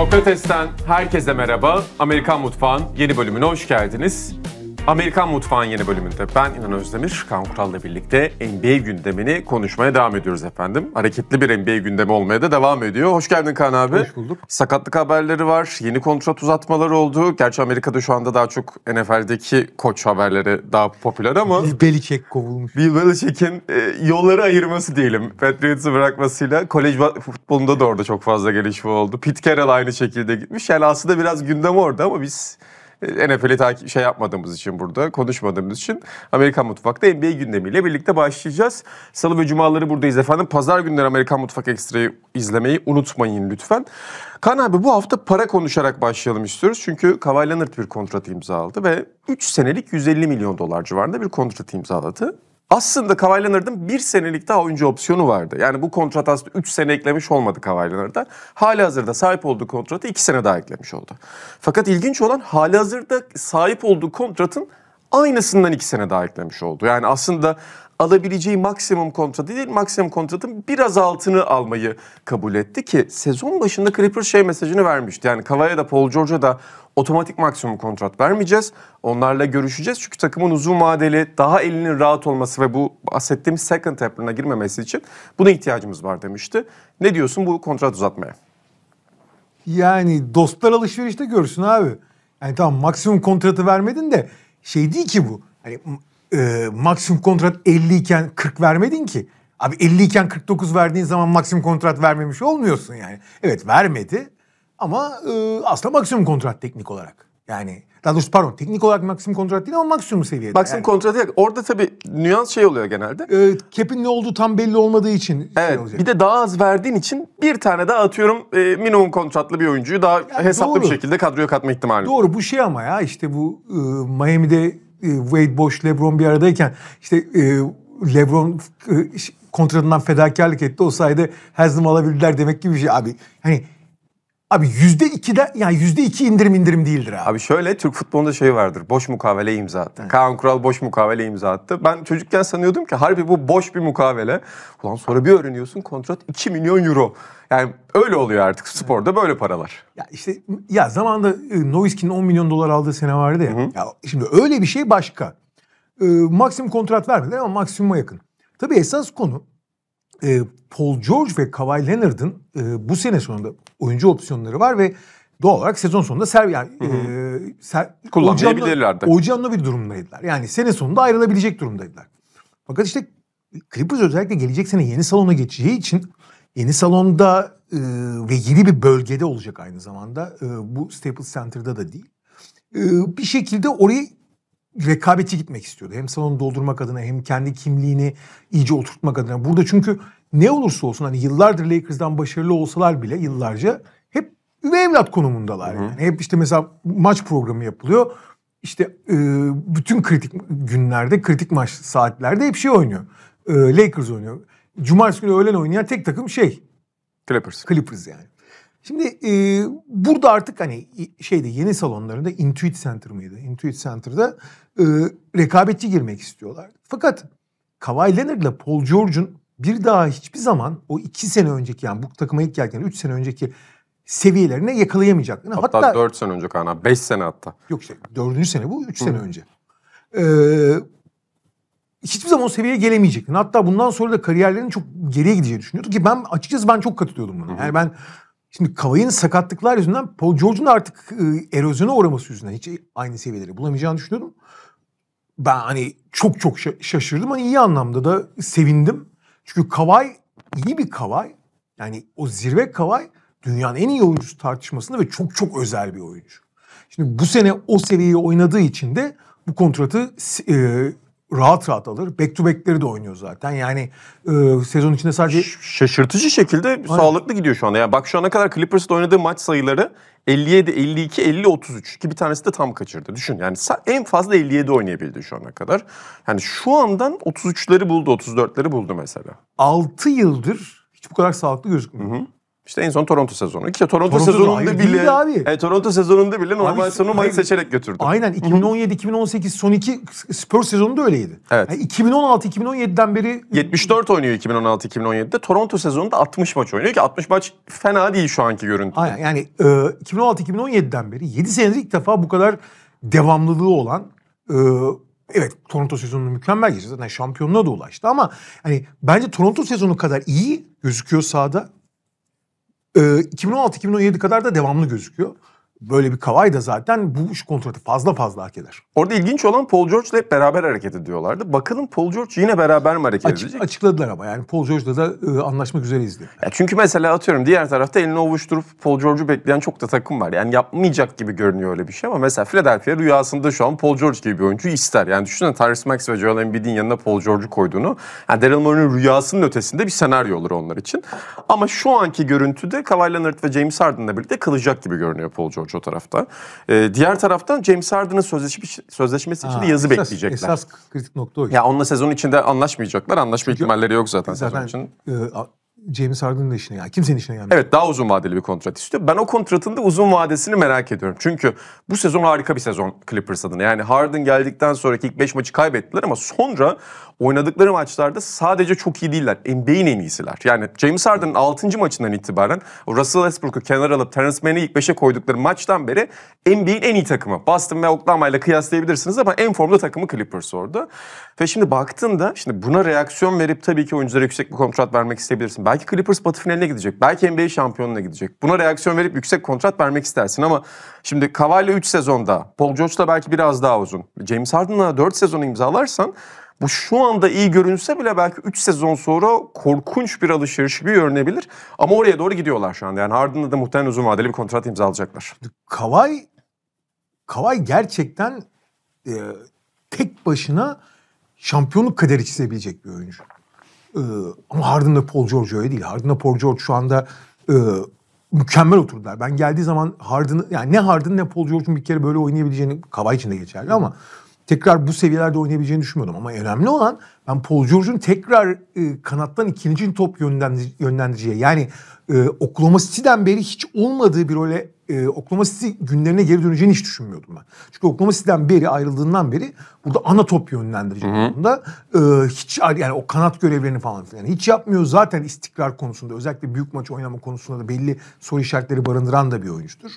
Sokrates'ten herkese merhaba. Amerikan Mutfağın yeni bölümüne hoş geldiniz. Amerikan Mutfağı'nın yeni bölümünde ben İnan Özdemir, Kaan Kural'la birlikte NBA gündemini konuşmaya devam ediyoruz efendim. Hareketli bir NBA gündemi olmaya da devam ediyor. Hoş geldin Kaan abi. Hoş bulduk. Sakatlık haberleri var, yeni kontrat uzatmaları oldu. Gerçi Amerika'da şu anda daha çok NFL'deki koç haberleri daha popüler ama... Bill Belichick kovulmuş. Bill Belichick'in e, yolları ayırması diyelim. Patriots'ı bırakmasıyla. Kolej futbolunda da orada çok fazla gelişme oldu. Pete Carroll aynı şekilde gitmiş. Yani aslında biraz gündem orada ama biz ee, NFL'i takip şey yapmadığımız için burada konuşmadığımız için Amerikan Mutfak'ta NBA gündemiyle birlikte başlayacağız. Salı ve cumaları buradayız efendim. Pazar günleri Amerikan Mutfak Ekstra'yı izlemeyi unutmayın lütfen. Kan abi bu hafta para konuşarak başlayalım istiyoruz. Çünkü Kawhi Leonard bir kontrat imzaladı ve 3 senelik 150 milyon dolar civarında bir kontrat imzaladı. Aslında Kawhi Leonard'ın bir senelik daha oyuncu opsiyonu vardı. Yani bu kontrat aslında 3 sene eklemiş olmadı Kawhi Leonard'a. Hali hazırda sahip olduğu kontratı 2 sene daha eklemiş oldu. Fakat ilginç olan hali hazırda sahip olduğu kontratın aynısından 2 sene daha eklemiş oldu. Yani aslında alabileceği maksimum kontrat değil, maksimum kontratın biraz altını almayı kabul etti ki sezon başında Clippers şey mesajını vermişti. Yani Kavaya da Paul George'a da otomatik maksimum kontrat vermeyeceğiz. Onlarla görüşeceğiz çünkü takımın uzun vadeli daha elinin rahat olması ve bu bahsettiğim second tap'ına girmemesi için buna ihtiyacımız var demişti. Ne diyorsun bu kontrat uzatmaya? Yani dostlar alışverişte görsün abi. Yani tamam maksimum kontratı vermedin de şey değil ki bu. Hani e, maksimum kontrat 50 iken 40 vermedin ki. Abi 50 iken 49 verdiğin zaman maksimum kontrat vermemiş olmuyorsun yani. Evet vermedi. Ama e, aslında maksimum kontrat teknik olarak. Yani daha doğrusu pardon teknik olarak maksimum kontrat değil ama maksimum seviyede. Maksimum yani. kontrat yok. Orada tabii nüans şey oluyor genelde. E, cap'in ne olduğu tam belli olmadığı için şey evet, şey Bir de daha az verdiğin için bir tane daha atıyorum e, minimum kontratlı bir oyuncuyu daha yani hesaplı doğru. bir şekilde kadroya katma ihtimali. Doğru bu şey ama ya işte bu e, Miami'de e, Wade Bosch, LeBron bir aradayken işte e, LeBron e, kontratından fedakarlık etti olsaydı her alabilirler demek gibi bir şey. Abi hani Abi yüzde iki de yani yüzde iki indirim indirim değildir abi. Abi şöyle Türk futbolunda şey vardır. Boş mukavele imza attı. Evet. Kaan Kural boş mukavele imza attı. Ben çocukken sanıyordum ki harbi bu boş bir mukavele. Ulan sonra bir öğreniyorsun kontrat 2 milyon euro. Yani öyle oluyor artık sporda böyle paralar. Ya işte ya zamanda e, Noiski'nin 10 milyon dolar aldığı sene vardı ya. Hı hı. ya şimdi öyle bir şey başka. E, maksimum kontrat vermediler ama maksimuma yakın. Tabii esas konu e, Paul George ve Kawhi Leonard'ın e, bu sene sonunda oyuncu opsiyonları var ve doğal olarak sezon sonunda ser, yani, hı E, ser, kullanmayabilirlerdi. Ocean'la bir durumdaydılar. Yani sene sonunda ayrılabilecek durumdaydılar. Fakat işte Clippers özellikle gelecek sene yeni salona geçeceği için yeni salonda e, ve yeni bir bölgede olacak aynı zamanda. E, bu Staples Center'da da değil. E, bir şekilde orayı rekabeti gitmek istiyordu. Hem salonu doldurmak adına hem kendi kimliğini iyice oturtmak adına. Burada çünkü ne olursa olsun hani yıllardır Lakers'dan başarılı olsalar bile yıllarca hep üvey evlat konumundalar. Hı. Yani. Hep işte mesela maç programı yapılıyor. İşte e, bütün kritik günlerde, kritik maç saatlerde hep şey oynuyor. E, Lakers oynuyor. Cumartesi günü öğlen oynayan tek takım şey. Clippers. Clippers yani. Şimdi e, burada artık hani şeyde yeni salonlarında Intuit Center mıydı? Intuit Center'da e, rekabetçi girmek istiyorlar. Fakat Kawhi ile Paul George'un bir daha hiçbir zaman o iki sene önceki yani bu takıma ilk geldiğinde üç sene önceki seviyelerine yakalayamayacaklarını. Hatta, hatta 4 sene önce Kaan beş sene hatta. Yok işte dördüncü sene bu 3 sene önce. Ee, hiçbir zaman o seviyeye gelemeyecektin. Hatta bundan sonra da kariyerlerinin çok geriye gideceğini düşünüyordu ki ben açıkçası ben çok katılıyordum buna. Yani ben Şimdi Kavay'ın sakatlıklar yüzünden Paul George'un artık e, erozyona uğraması yüzünden hiç aynı seviyeleri bulamayacağını düşünüyordum. Ben hani çok çok şaşırdım. Hani iyi anlamda da sevindim. Çünkü Kavay iyi bir Kavay. Yani o zirve Kavay dünyanın en iyi oyuncusu tartışmasında ve çok çok özel bir oyuncu. Şimdi bu sene o seviyeyi oynadığı için de bu kontratı e, rahat rahat alır. Back to back'leri de oynuyor zaten. Yani e, sezon içinde sadece... Ş- şaşırtıcı şekilde Aynen. sağlıklı gidiyor şu anda. Yani bak şu ana kadar Clippers'la oynadığı maç sayıları 57, 52, 50, 33 ki bir tanesi de tam kaçırdı. Düşün yani en fazla 57 oynayabildi şu ana kadar. Yani şu andan 33'leri buldu, 34'leri buldu mesela. 6 yıldır hiç bu kadar sağlıklı gözükmüyor. Hı hı. İşte en son Toronto sezonu. Ki Toronto, Toronto sezonunda bile abi. E, Toronto sezonunda bile normal abi, sonu Mayıs seçerek götürdü. Aynen 2017-2018 son iki Spurs sezonu da öyleydi. Evet. Yani 2016-2017'den beri 74 oynuyor 2016-2017'de. Toronto sezonunda 60 maç oynuyor ki 60 maç fena değil şu anki görüntü. Aynen yani e, 2016-2017'den beri 7 senedir ilk defa bu kadar devamlılığı olan e, Evet Toronto sezonunu mükemmel geçti. Zaten şampiyonluğa da ulaştı ama hani bence Toronto sezonu kadar iyi gözüküyor sahada 2016-2017 ee, kadar da devamlı gözüküyor böyle bir Kavay da zaten bu şu kontratı fazla fazla hak eder. Orada ilginç olan Paul George ile hep beraber hareket ediyorlardı. Bakalım Paul George yine beraber mi hareket Açık, edecek? Açıkladılar ama yani Paul George'la da e, anlaşmak üzereyiz diye. Ya çünkü mesela atıyorum diğer tarafta elini ovuşturup Paul George'u bekleyen çok da takım var. Yani yapmayacak gibi görünüyor öyle bir şey ama mesela Philadelphia rüyasında şu an Paul George gibi bir oyuncu ister. Yani düşünün Tyrese Max ve Joel Embiid'in yanına Paul George'u koyduğunu. Yani Daryl Morey'nin rüyasının ötesinde bir senaryo olur onlar için. Ama şu anki görüntüde Kawhi Leonard ve James Harden'la birlikte kalacak gibi görünüyor Paul George o tarafta. E, diğer taraftan James Harden'ın sözleşmesi, sözleşmesi için de yazı esas, bekleyecekler. Esas kritik nokta o. Ya onunla sezon içinde anlaşmayacaklar. Anlaşma Çünkü, ihtimalleri yok zaten, zaten sezon için. E, James Harden'ın işine ya, kimsenin işine gelmiyor. Evet daha uzun vadeli bir kontrat istiyor. Ben o kontratın da uzun vadesini merak ediyorum. Çünkü bu sezon harika bir sezon Clippers adına. Yani Harden geldikten sonraki ilk 5 maçı kaybettiler ama sonra oynadıkları maçlarda sadece çok iyi değiller. NBA'in en iyisiler. Yani James Harden'ın 6. maçından itibaren o Russell Westbrook'u kenar alıp Terence Mann'i ilk 5'e koydukları maçtan beri NBA'in en iyi takımı. Boston ve Oklahoma ile kıyaslayabilirsiniz ama en formda takımı Clippers orada. Ve şimdi baktığında şimdi buna reaksiyon verip tabii ki oyunculara yüksek bir kontrat vermek isteyebilirsin. Belki Clippers batı finaline gidecek. Belki NBA şampiyonuna gidecek. Buna reaksiyon verip yüksek kontrat vermek istersin ama şimdi Kavai'yle 3 sezonda, Paul George'la belki biraz daha uzun. James Harden'la 4 sezon imzalarsan bu şu anda iyi görünse bile belki 3 sezon sonra korkunç bir alışveriş gibi görünebilir. Ama oraya doğru gidiyorlar şu anda. Yani Harden'la da muhtemelen uzun vadeli bir kontrat imzalayacaklar. Kavay Kavay gerçekten e, tek başına şampiyonluk kaderi çizebilecek bir oyuncu. E, ama Harden'la Paul George öyle değil. Harden'la Paul George şu anda e, mükemmel oturdular. Ben geldiği zaman Harden'ı yani ne Harden ne Paul George'un bir kere böyle oynayabileceğini Kavay için de geçerli ama tekrar bu seviyelerde oynayabileceğini düşünmüyordum. Ama önemli olan ben Paul George'un tekrar e, kanattan ikinci top yönlendirici, yönlendiriciye yani e, Oklahoma City'den beri hiç olmadığı bir role e, Oklahoma City günlerine geri döneceğini hiç düşünmüyordum ben. Çünkü Oklahoma City'den beri ayrıldığından beri burada ana top yönlendirici durumda. E, hiç yani o kanat görevlerini falan filan hiç yapmıyor. Zaten istikrar konusunda özellikle büyük maç oynama konusunda da belli soru işaretleri barındıran da bir oyuncudur.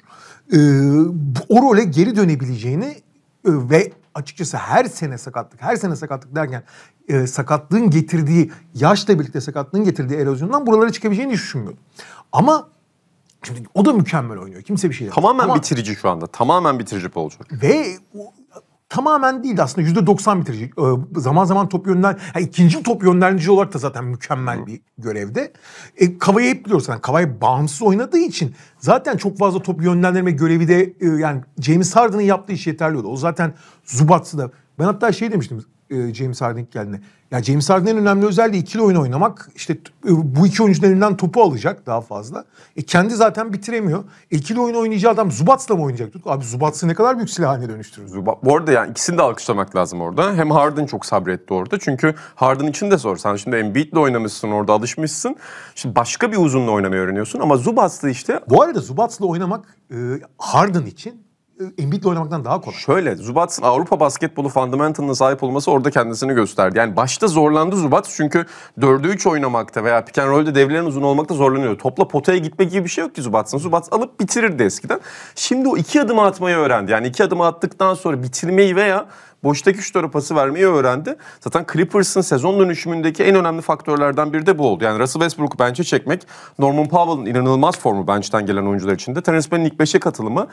E, o role geri dönebileceğini e, ve açıkçası her sene sakatlık, her sene sakatlık derken e, sakatlığın getirdiği, yaşla birlikte sakatlığın getirdiği erozyondan buralara çıkabileceğini düşünmüyordum. Ama Şimdi o da mükemmel oynuyor. Kimse bir şey yapmıyor. Tamamen Ama, bitirici şu anda. Tamamen bitirici olacak. Ve tamamen değil aslında %90 bitirecek. Ee, zaman zaman top yönler, yani ikinci top yönlendirici olarak da zaten mükemmel Hı. bir görevde. E, Kava'yı hep biliyoruz Yani Kava'yı bağımsız oynadığı için zaten çok fazla top yönlendirme görevi de e, yani James Harden'ın yaptığı iş yeterli oldu. O zaten Zubat'sı da. Ben hatta şey demiştim e, James Harden geldiğinde. Ya James Harden'ın önemli özelliği ikili oyun oynamak. İşte e, bu iki oyuncunun elinden topu alacak daha fazla. E, kendi zaten bitiremiyor. İkili oyun oynayacağı adam Zubats'la mı oynayacak? Tutku? Abi Zubats'ı ne kadar büyük silah haline dönüştürür. Zubat, bu arada yani ikisini de alkışlamak lazım orada. Hem Harden çok sabretti orada. Çünkü Harden için de zor. Sen şimdi Embiid'le oynamışsın orada alışmışsın. Şimdi başka bir uzunla oynamayı öğreniyorsun ama Zubats'la işte... Bu arada Zubats'la oynamak e, Harden için Embiid'le oynamaktan daha kolay. Şöyle Zubats'ın Avrupa basketbolu fundamentalına sahip olması orada kendisini gösterdi. Yani başta zorlandı Zubat çünkü 4'e 3 oynamakta veya pick and roll'de devlerin uzun olmakta zorlanıyor. Topla potaya gitmek gibi bir şey yok ki Zubats'ın. Zubats alıp bitirirdi eskiden. Şimdi o iki adım atmayı öğrendi. Yani iki adım attıktan sonra bitirmeyi veya boştaki şutlara pası vermeyi öğrendi. Zaten Clippers'ın sezon dönüşümündeki en önemli faktörlerden biri de bu oldu. Yani Russell Westbrook'u bench'e çekmek, Norman Powell'ın inanılmaz formu bench'ten gelen oyuncular için de, Terence Mann'in ilk 5'e katılımı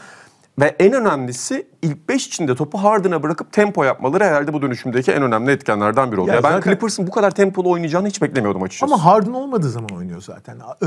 ve en önemlisi ilk 5 içinde topu Harden'a bırakıp tempo yapmaları herhalde bu dönüşümdeki en önemli etkenlerden biri oldu. Ya ben zaten... Clippers'ın bu kadar tempolu oynayacağını hiç beklemiyordum açıkçası. Ama Harden olmadığı zaman oynuyor zaten. Ee,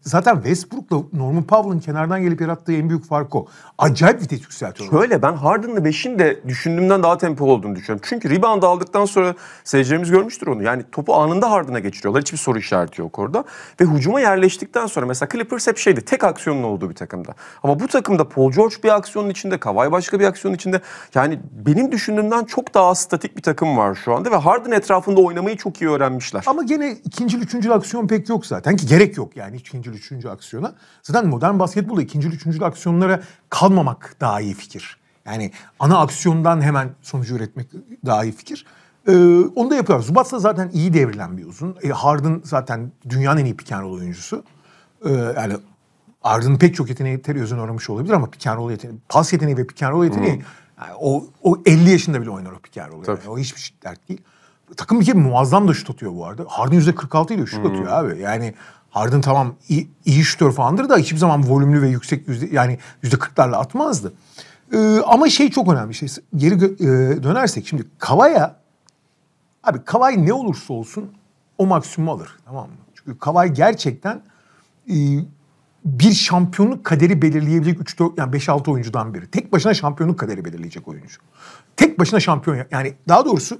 zaten Westbrook'la Norman Powell'ın kenardan gelip yarattığı en büyük fark o. Acayip vites yükseltiyor. Şöyle ben Harden'la 5'in de düşündüğümden daha tempolu olduğunu düşünüyorum. Çünkü rebound aldıktan sonra seyircilerimiz görmüştür onu. Yani topu anında Harden'a geçiriyorlar. Hiçbir soru işareti yok orada. Ve hücuma yerleştikten sonra mesela Clippers hep şeydi tek aksiyonun olduğu bir takımda. Ama bu takımda Paul George bir aksiyonun içinde, Kavay başka bir aksiyonun içinde. Yani benim düşündüğümden çok daha statik bir takım var şu anda ve Harden etrafında oynamayı çok iyi öğrenmişler. Ama gene ikinci, üçüncü aksiyon pek yok zaten ki gerek yok yani ikinci, üçüncü aksiyona. Zaten modern basketbolda ikinci, üçüncü aksiyonlara kalmamak daha iyi fikir. Yani ana aksiyondan hemen sonucu üretmek daha iyi fikir. Ee, onu da yapıyorlar. Zubats zaten iyi devrilen bir uzun. E, Harden zaten dünyanın en iyi piken oyuncusu. Ee, yani Arda'nın pek çok yeteneği Terry oynamış olabilir ama pick yeteneği, pas yeteneği ve pick yeteneği hmm. yani o, o 50 yaşında bile oynar o pick Yani. O hiçbir şey dert değil. Takım bir kere muazzam da şut atıyor bu arada. Harden %46 ile şut hmm. atıyor abi. Yani Harden tamam iyi, iyi şutör falandır da hiçbir zaman volümlü ve yüksek yüzde, yani yüzde %40'larla atmazdı. Ee, ama şey çok önemli şey. Geri e, dönersek şimdi Kavaya abi Kavay ne olursa olsun o maksimum alır. Tamam mı? Çünkü Kavay gerçekten e, bir şampiyonluk kaderi belirleyebilecek 3 4 yani 5 6 oyuncudan biri. Tek başına şampiyonluk kaderi belirleyecek oyuncu. Tek başına şampiyon yani daha doğrusu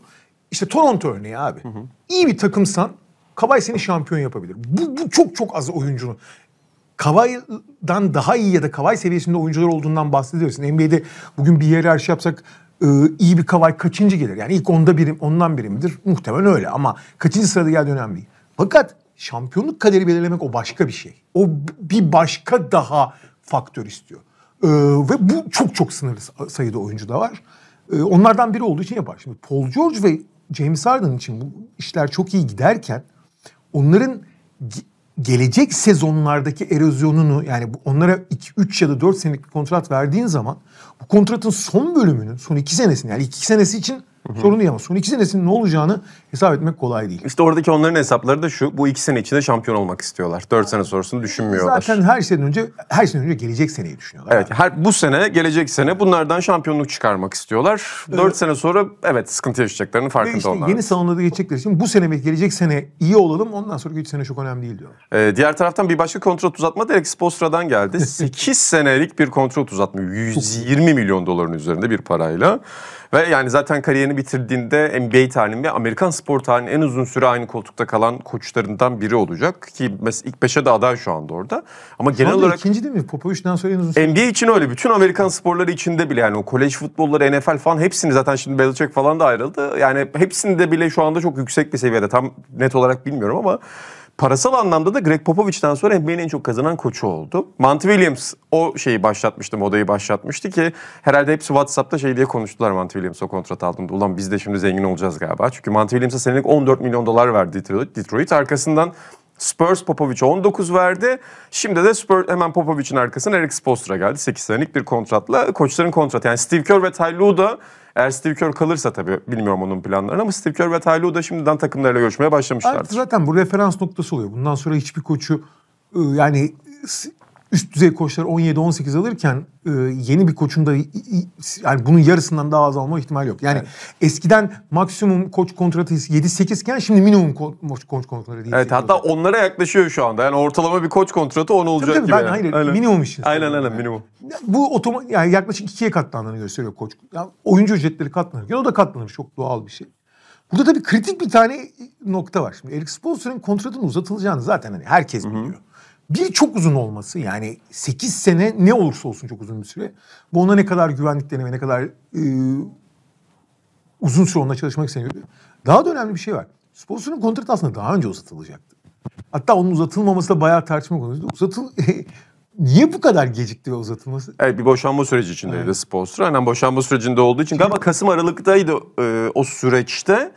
işte Toronto örneği abi. Hı hı. İyi bir takımsan Kavay seni şampiyon yapabilir. Bu, bu çok çok az oyuncunun. Kavay'dan daha iyi ya da Kavay seviyesinde oyuncular olduğundan bahsediyorsun. NBA'de bugün bir yere hiyerarşi yapsak e, iyi bir Kavay kaçıncı gelir? Yani ilk onda birim, ondan biri midir? Muhtemelen öyle ama kaçıncı sırada geldi önemli değil. Fakat şampiyonluk kaderi belirlemek o başka bir şey. O bir başka daha faktör istiyor. Ee, ve bu çok çok sınırlı sayıda oyuncu da var. Ee, onlardan biri olduğu için yapar. Şimdi Paul George ve James Harden için bu işler çok iyi giderken onların gelecek sezonlardaki erozyonunu yani onlara 2, 3 ya da 4 senelik bir kontrat verdiğin zaman bu kontratın son bölümünün son 2 senesini yani 2 senesi için hı Sorun değil ama son iki senesinin ne olacağını hesap etmek kolay değil. İşte oradaki onların hesapları da şu. Bu iki sene içinde şampiyon olmak istiyorlar. Dört sene sonrasını düşünmüyorlar. Zaten her sene önce her sene önce gelecek seneyi düşünüyorlar. Evet. Her, bu sene gelecek sene bunlardan şampiyonluk çıkarmak istiyorlar. Ee, Dört evet. sene sonra evet sıkıntı yaşayacaklarının farkında işte onlar. Yeni salonlarda geçecekler için bu sene ve gelecek sene iyi olalım. Ondan sonra üç sene çok önemli değil diyorlar. Ee, diğer taraftan bir başka kontrat uzatma direkt Spostra'dan geldi. Sekiz senelik bir kontrat uzatma. 120 milyon doların üzerinde bir parayla. Ve yani zaten kariyerini bitirdiğinde NBA tarihinin ve Amerikan spor tarihinin en uzun süre aynı koltukta kalan koçlarından biri olacak. Ki mesela ilk beşe de aday şu anda orada. Ama şu genel olarak... ikinci değil mi? Popovic'den sonra en uzun süre. NBA için öyle. Bütün Amerikan sporları içinde bile yani o kolej futbolları, NFL falan hepsini zaten şimdi Belichick falan da ayrıldı. Yani hepsinde bile şu anda çok yüksek bir seviyede. Tam net olarak bilmiyorum ama Parasal anlamda da Greg Popovich'ten sonra NBA'nin en çok kazanan koçu oldu. Mant Williams o şeyi başlatmıştı, modayı başlatmıştı ki herhalde hepsi WhatsApp'ta şey diye konuştular Williams o kontrat aldığında. Ulan biz de şimdi zengin olacağız galiba. Çünkü Mant Williams'a senelik 14 milyon dolar verdi Detroit. Arkasından Spurs Popovic'e 19 verdi. Şimdi de Spurs hemen Popovic'in arkasına Eric Spoelstra geldi. 8 senelik bir kontratla. Koçların kontratı. Yani Steve Kerr ve Ty Lue da eğer Steve Kerr kalırsa tabii bilmiyorum onun planlarını ama Steve Kerr ve Ty Lue da şimdiden takımlarıyla görüşmeye başlamışlardır. zaten bu referans noktası oluyor. Bundan sonra hiçbir koçu ıı, yani üst düzey koçlar 17-18 alırken e, yeni bir koçun da yani bunun yarısından daha az alma ihtimali yok. Yani evet. eskiden maksimum koç kontratı 7-8 iken şimdi minimum koç, koç kontratı 7 Evet hatta olacak. onlara yaklaşıyor şu anda. Yani ortalama bir koç kontratı 10 olacak tabii, tabii, gibi. Ben, yani. Hayır aynen. minimum için. Aynen aynen yani. minimum. Bu otoma yani yaklaşık ikiye katlandığını gösteriyor koç. Yani oyuncu ücretleri katlanırken o da katlanır. Çok doğal bir şey. Burada tabii kritik bir tane nokta var. Şimdi Eric Spolster'ın kontratının uzatılacağını zaten hani herkes biliyor. Hı hı. Bir çok uzun olması yani 8 sene ne olursa olsun çok uzun bir süre. Bu ona ne kadar güvenlik deneme ne kadar e, uzun süre onunla çalışmak isteniyor. Daha da önemli bir şey var. Sponsorun kontratı aslında daha önce uzatılacaktı. Hatta onun uzatılmaması da bayağı tartışma konusu. Uzatıl Niye bu kadar gecikti ve uzatılması? Evet bir boşanma süreci içindeydi evet. sponsor. Aynen boşanma sürecinde olduğu için galiba Kasım Aralık'taydı e, o süreçte.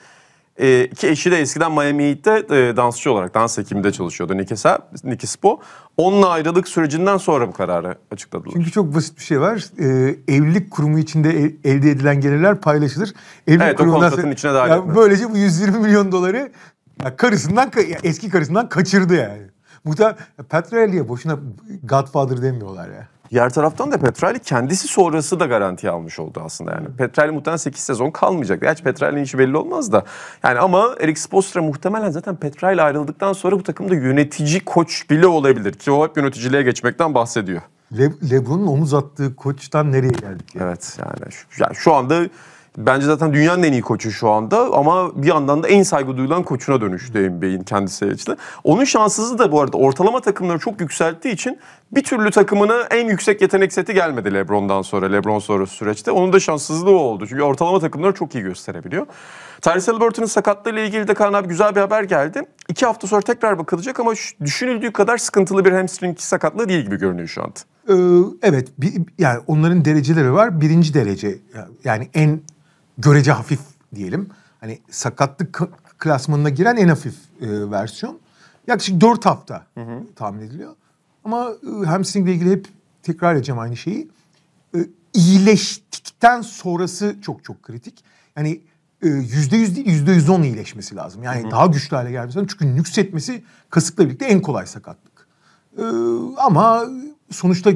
E, ki eşi de eskiden Miami Heat'te e, dansçı olarak dans ekibinde çalışıyordu Nikesa, Nikispo. Onunla ayrılık sürecinden sonra bu kararı açıkladılar. Çünkü çok basit bir şey var. E, evlilik kurumu içinde elde edilen gelirler paylaşılır. Evlilik evet o kontratın içine dahil yani Böylece bu 120 milyon doları ya karısından, ya eski karısından kaçırdı yani. Muhtemelen Petrelli'ye boşuna Godfather demiyorlar ya. Diğer taraftan da Petrali kendisi sonrası da garanti almış oldu aslında yani. Hmm. Petrali muhtemelen 8 sezon kalmayacak. Gerçi Petrali'nin işi belli olmaz da. Yani ama Erik Spoelstra muhtemelen zaten Petrali ayrıldıktan sonra bu takımda yönetici koç bile olabilir. Ki o hep yöneticiliğe geçmekten bahsediyor. Le Lebron'un omuz attığı koçtan nereye geldik? Yani? Evet yani şu, yani şu anda Bence zaten dünyanın en iyi koçu şu anda ama bir yandan da en saygı duyulan koçuna dönüştü beyin kendisi için. Onun şanssızı da bu arada ortalama takımları çok yükselttiği için bir türlü takımına en yüksek yetenek seti gelmedi LeBron'dan sonra, LeBron sonrası süreçte. Onun da şanssızlığı oldu. Çünkü ortalama takımları çok iyi gösterebiliyor. Tyrese Halliburton'un sakatlığı ile ilgili de Kaan abi güzel bir haber geldi. İki hafta sonra tekrar bakılacak ama düşünüldüğü kadar sıkıntılı bir hamstring sakatlığı değil gibi görünüyor şu anda. Ee, evet, bir, yani onların dereceleri var. Birinci derece yani en görece hafif diyelim. Hani sakatlık klasmanına giren en hafif e, versiyon. Yaklaşık dört hafta hı hı. tahmin ediliyor. Ama e, hamstringle ilgili hep tekrar edeceğim aynı şeyi. E, iyileştikten sonrası çok çok kritik. Yani e, yüzde yüz değil yüzde yüz on iyileşmesi lazım. Yani hı hı. daha güçlü hale gelmesi lazım. Çünkü nüksetmesi kasıkla birlikte en kolay sakatlık. Ee, ama sonuçta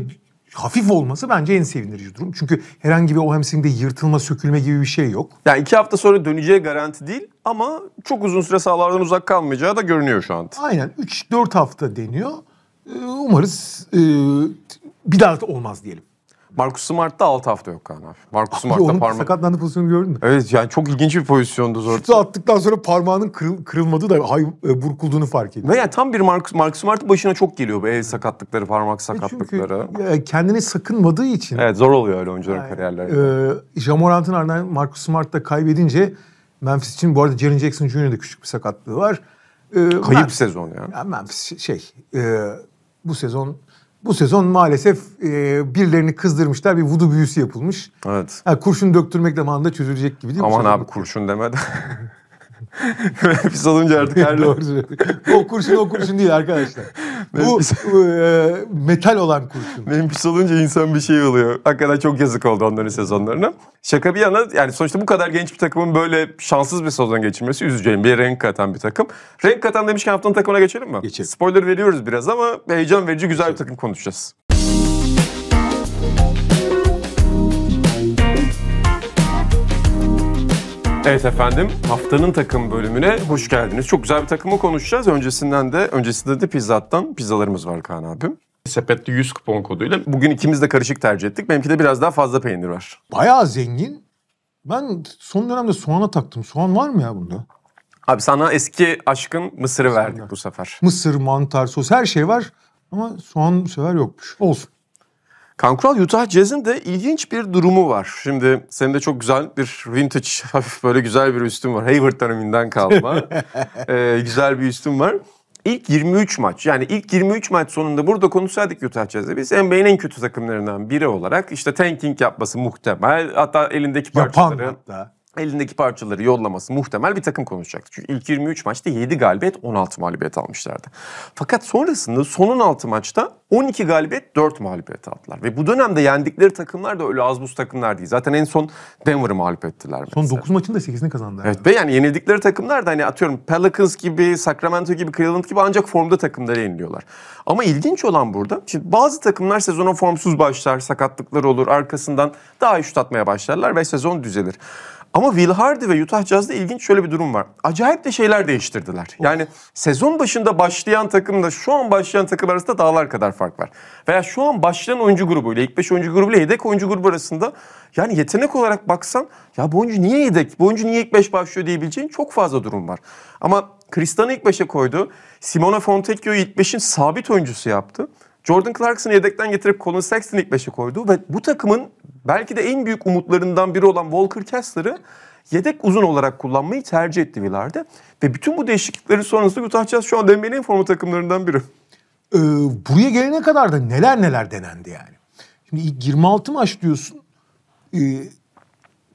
hafif olması bence en sevindirici durum. Çünkü herhangi bir o hamstringde yırtılma, sökülme gibi bir şey yok. Yani iki hafta sonra döneceği garanti değil ama çok uzun süre sahalardan uzak kalmayacağı da görünüyor şu an Aynen 3-4 hafta deniyor. Ee, umarız e, bir daha olmaz diyelim. Marcus Smart da 6 hafta yok Kaan abi. Marcus Smart da parmak... sakatlandı pozisyonu gördün mü? Evet yani çok ilginç bir pozisyondu zor. Şutu attıktan sonra parmağının kırıl, kırılmadığı da hay, e, burkulduğunu fark etti. Ve yani tam bir Marcus, Marcus Smart başına çok geliyor bu el sakatlıkları, parmak sakatlıkları. E çünkü kendini sakınmadığı için. Evet zor oluyor öyle oyuncuların yani, kariyerleri. E, Jamorant'ın ardından Marcus Smart da kaybedince Memphis için bu arada Jaren Jackson Jr.'da küçük bir sakatlığı var. E, Kayıp Memphis, sezon ya. Yani. yani Memphis şey e, bu sezon bu sezon maalesef e, birilerini kızdırmışlar. Bir vudu büyüsü yapılmış. Evet. Yani kurşun döktürmek zamanında çözülecek gibi değil mi? Aman abi kurşun demeden. Menfis olunca artık her Doğru söyledik. O kurşun o kurşun değil arkadaşlar. Memphis... Bu e, metal olan kurşun. Memphis olunca insan bir şey oluyor. Hakikaten çok yazık oldu onların sezonlarına. Şaka bir yana yani sonuçta bu kadar genç bir takımın böyle şanssız bir sezon geçirmesi üzücü. Bir renk katan bir takım. Renk katan demişken haftanın takımına geçelim mi? Geçelim. Spoiler veriyoruz biraz ama heyecan verici güzel bir takım konuşacağız. Evet efendim, haftanın takım bölümüne hoş geldiniz. Çok güzel bir takımı konuşacağız. Öncesinden de, öncesinde de Pizzat'tan pizzalarımız var Kaan abim. Sepette 100 kupon koduyla. Bugün ikimiz de karışık tercih ettik. Benimki de biraz daha fazla peynir var. Bayağı zengin. Ben son dönemde soğana taktım. Soğan var mı ya bunda? Abi sana eski aşkın mısırı verdik bu sefer. Mısır, mantar, sos her şey var. Ama soğan bu sefer yokmuş. Olsun. Kaan Utah Jazz'in de ilginç bir durumu var. Şimdi senin de çok güzel bir vintage, hafif böyle güzel bir üstün var. Hayward döneminden kalma. ee, güzel bir üstün var. İlk 23 maç yani ilk 23 maç sonunda burada konuşsaydık Utah Jazz'e biz NBA'nin en kötü takımlarından biri olarak işte tanking yapması muhtemel. Hatta elindeki parçaları... Yapan hatta elindeki parçaları yollaması muhtemel bir takım konuşacaktı. Çünkü ilk 23 maçta 7 galibiyet 16 mağlubiyet almışlardı. Fakat sonrasında son 16 maçta 12 galibiyet 4 mağlubiyet aldılar. Ve bu dönemde yendikleri takımlar da öyle az buz takımlar değil. Zaten en son Denver'ı mağlup ettiler. Mesela. Son 9 maçın da 8'ini kazandı. Evet ve yani yenildikleri takımlar da hani atıyorum Pelicans gibi, Sacramento gibi, Cleveland gibi ancak formda takımlara yeniliyorlar. Ama ilginç olan burada şimdi bazı takımlar sezona formsuz başlar, sakatlıklar olur, arkasından daha iyi şut atmaya başlarlar ve sezon düzelir. Ama Will Hardy ve Utah Jazz'da ilginç şöyle bir durum var. Acayip de şeyler değiştirdiler. Yani sezon başında başlayan takımla şu an başlayan takım arasında dağlar kadar fark var. Veya şu an başlayan oyuncu grubuyla, ilk 5 oyuncu grubuyla yedek oyuncu grubu arasında yani yetenek olarak baksan ya bu oyuncu niye yedek, bu oyuncu niye ilk 5 başlıyor diyebileceğin çok fazla durum var. Ama Kristan'ı ilk 5'e koydu. Simona Fontecchio'yu ilk 5'in sabit oyuncusu yaptı. Jordan Clarkson'ı yedekten getirip Colin Sexton ilk 5'e koydu ve bu takımın belki de en büyük umutlarından biri olan Walker Kessler'ı yedek uzun olarak kullanmayı tercih etti Villar'da. Ve bütün bu değişikliklerin sonrasında Utah Jazz şu an NBA'nin en formu takımlarından biri. Ee, buraya gelene kadar da neler neler denendi yani. Şimdi 26 maç diyorsun. Ee,